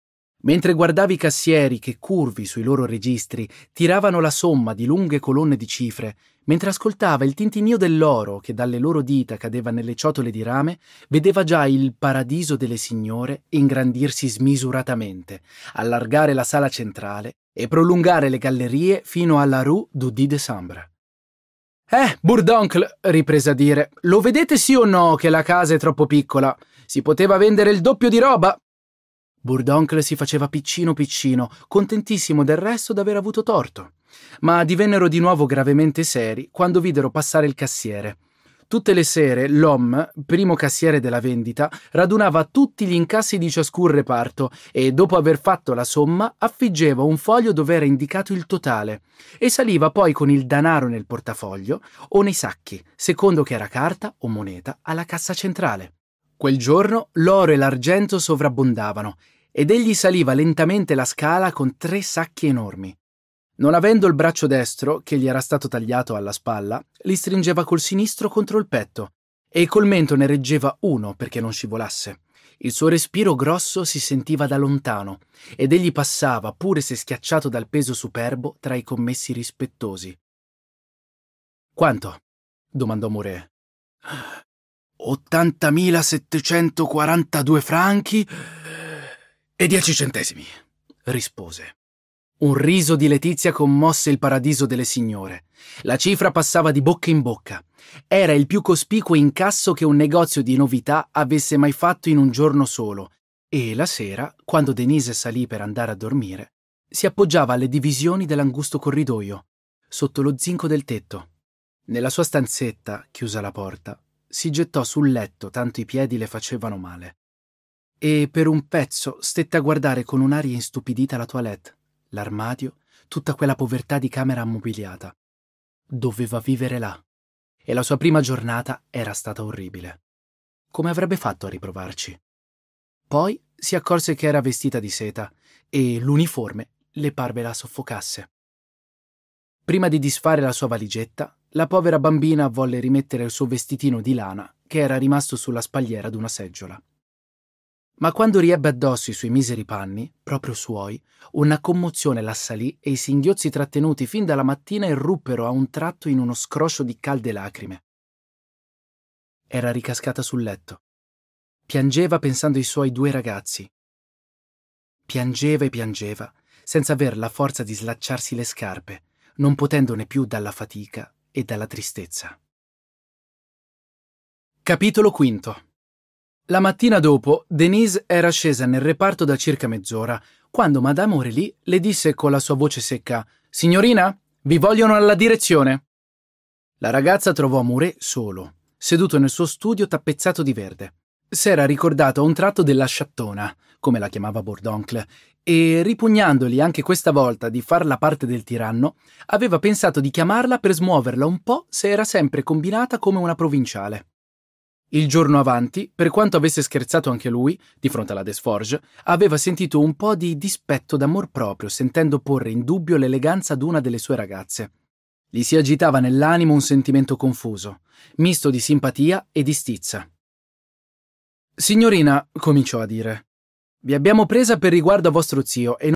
Mentre guardavi i cassieri che, curvi sui loro registri, tiravano la somma di lunghe colonne di cifre, mentre ascoltava il tintinio dell'oro che dalle loro dita cadeva nelle ciotole di rame, vedeva già il paradiso delle signore ingrandirsi smisuratamente, allargare la sala centrale e prolungare le gallerie fino alla Rue du Dix Décembre. Eh, Bourdoncle, riprese a dire, lo vedete sì o no che la casa è troppo piccola? Si poteva vendere il doppio di roba? Bourdoncle si faceva piccino piccino, contentissimo del resto d'aver avuto torto. Ma divennero di nuovo gravemente seri quando videro passare il cassiere. Tutte le sere l'OM, primo cassiere della vendita, radunava tutti gli incassi di ciascun reparto e, dopo aver fatto la somma, affiggeva un foglio dove era indicato il totale e saliva poi con il danaro nel portafoglio o nei sacchi, secondo che era carta o moneta, alla cassa centrale. Quel giorno l'oro e l'argento sovrabbondavano ed egli saliva lentamente la scala con tre sacchi enormi. Non avendo il braccio destro, che gli era stato tagliato alla spalla, li stringeva col sinistro contro il petto e col mento ne reggeva uno perché non scivolasse. Il suo respiro grosso si sentiva da lontano ed egli passava, pure se schiacciato dal peso superbo, tra i commessi rispettosi. Quanto? domandò Muré. 80.742 franchi e dieci centesimi, rispose. Un riso di Letizia commosse il paradiso delle signore. La cifra passava di bocca in bocca. Era il più cospicuo incasso che un negozio di novità avesse mai fatto in un giorno solo. E la sera, quando Denise salì per andare a dormire, si appoggiava alle divisioni dell'angusto corridoio, sotto lo zinco del tetto. Nella sua stanzetta, chiusa la porta, si gettò sul letto tanto i piedi le facevano male e per un pezzo stette a guardare con un'aria istupidita la toilette, l'armadio, tutta quella povertà di camera ammobiliata. Doveva vivere là. E la sua prima giornata era stata orribile. Come avrebbe fatto a riprovarci? Poi si accorse che era vestita di seta e l'uniforme le parve la soffocasse. Prima di disfare la sua valigetta, la povera bambina volle rimettere il suo vestitino di lana che era rimasto sulla spalliera d'una seggiola. Ma quando riebbe addosso i suoi miseri panni, proprio suoi, una commozione l'assalì e i singhiozzi trattenuti fin dalla mattina irruppero a un tratto in uno scroscio di calde lacrime. Era ricascata sul letto. Piangeva pensando ai suoi due ragazzi. Piangeva e piangeva, senza aver la forza di slacciarsi le scarpe, non potendone più dalla fatica e dalla tristezza. Capitolo quinto la mattina dopo, Denise era scesa nel reparto da circa mezz'ora, quando Madame Aurélie le disse con la sua voce secca Signorina, vi vogliono alla direzione. La ragazza trovò Mouret solo, seduto nel suo studio tappezzato di verde. S'era ricordato a un tratto della sciattona, come la chiamava Bourdoncle, e ripugnandogli anche questa volta di far la parte del tiranno, aveva pensato di chiamarla per smuoverla un po' se era sempre combinata come una provinciale. Il giorno avanti, per quanto avesse scherzato anche lui, di fronte alla Desforge, aveva sentito un po' di dispetto d'amor proprio, sentendo porre in dubbio l'eleganza d'una delle sue ragazze. Gli si agitava nell'animo un sentimento confuso, misto di simpatia e di stizza. Signorina, cominciò a dire, vi abbiamo presa per riguardo a vostro zio e non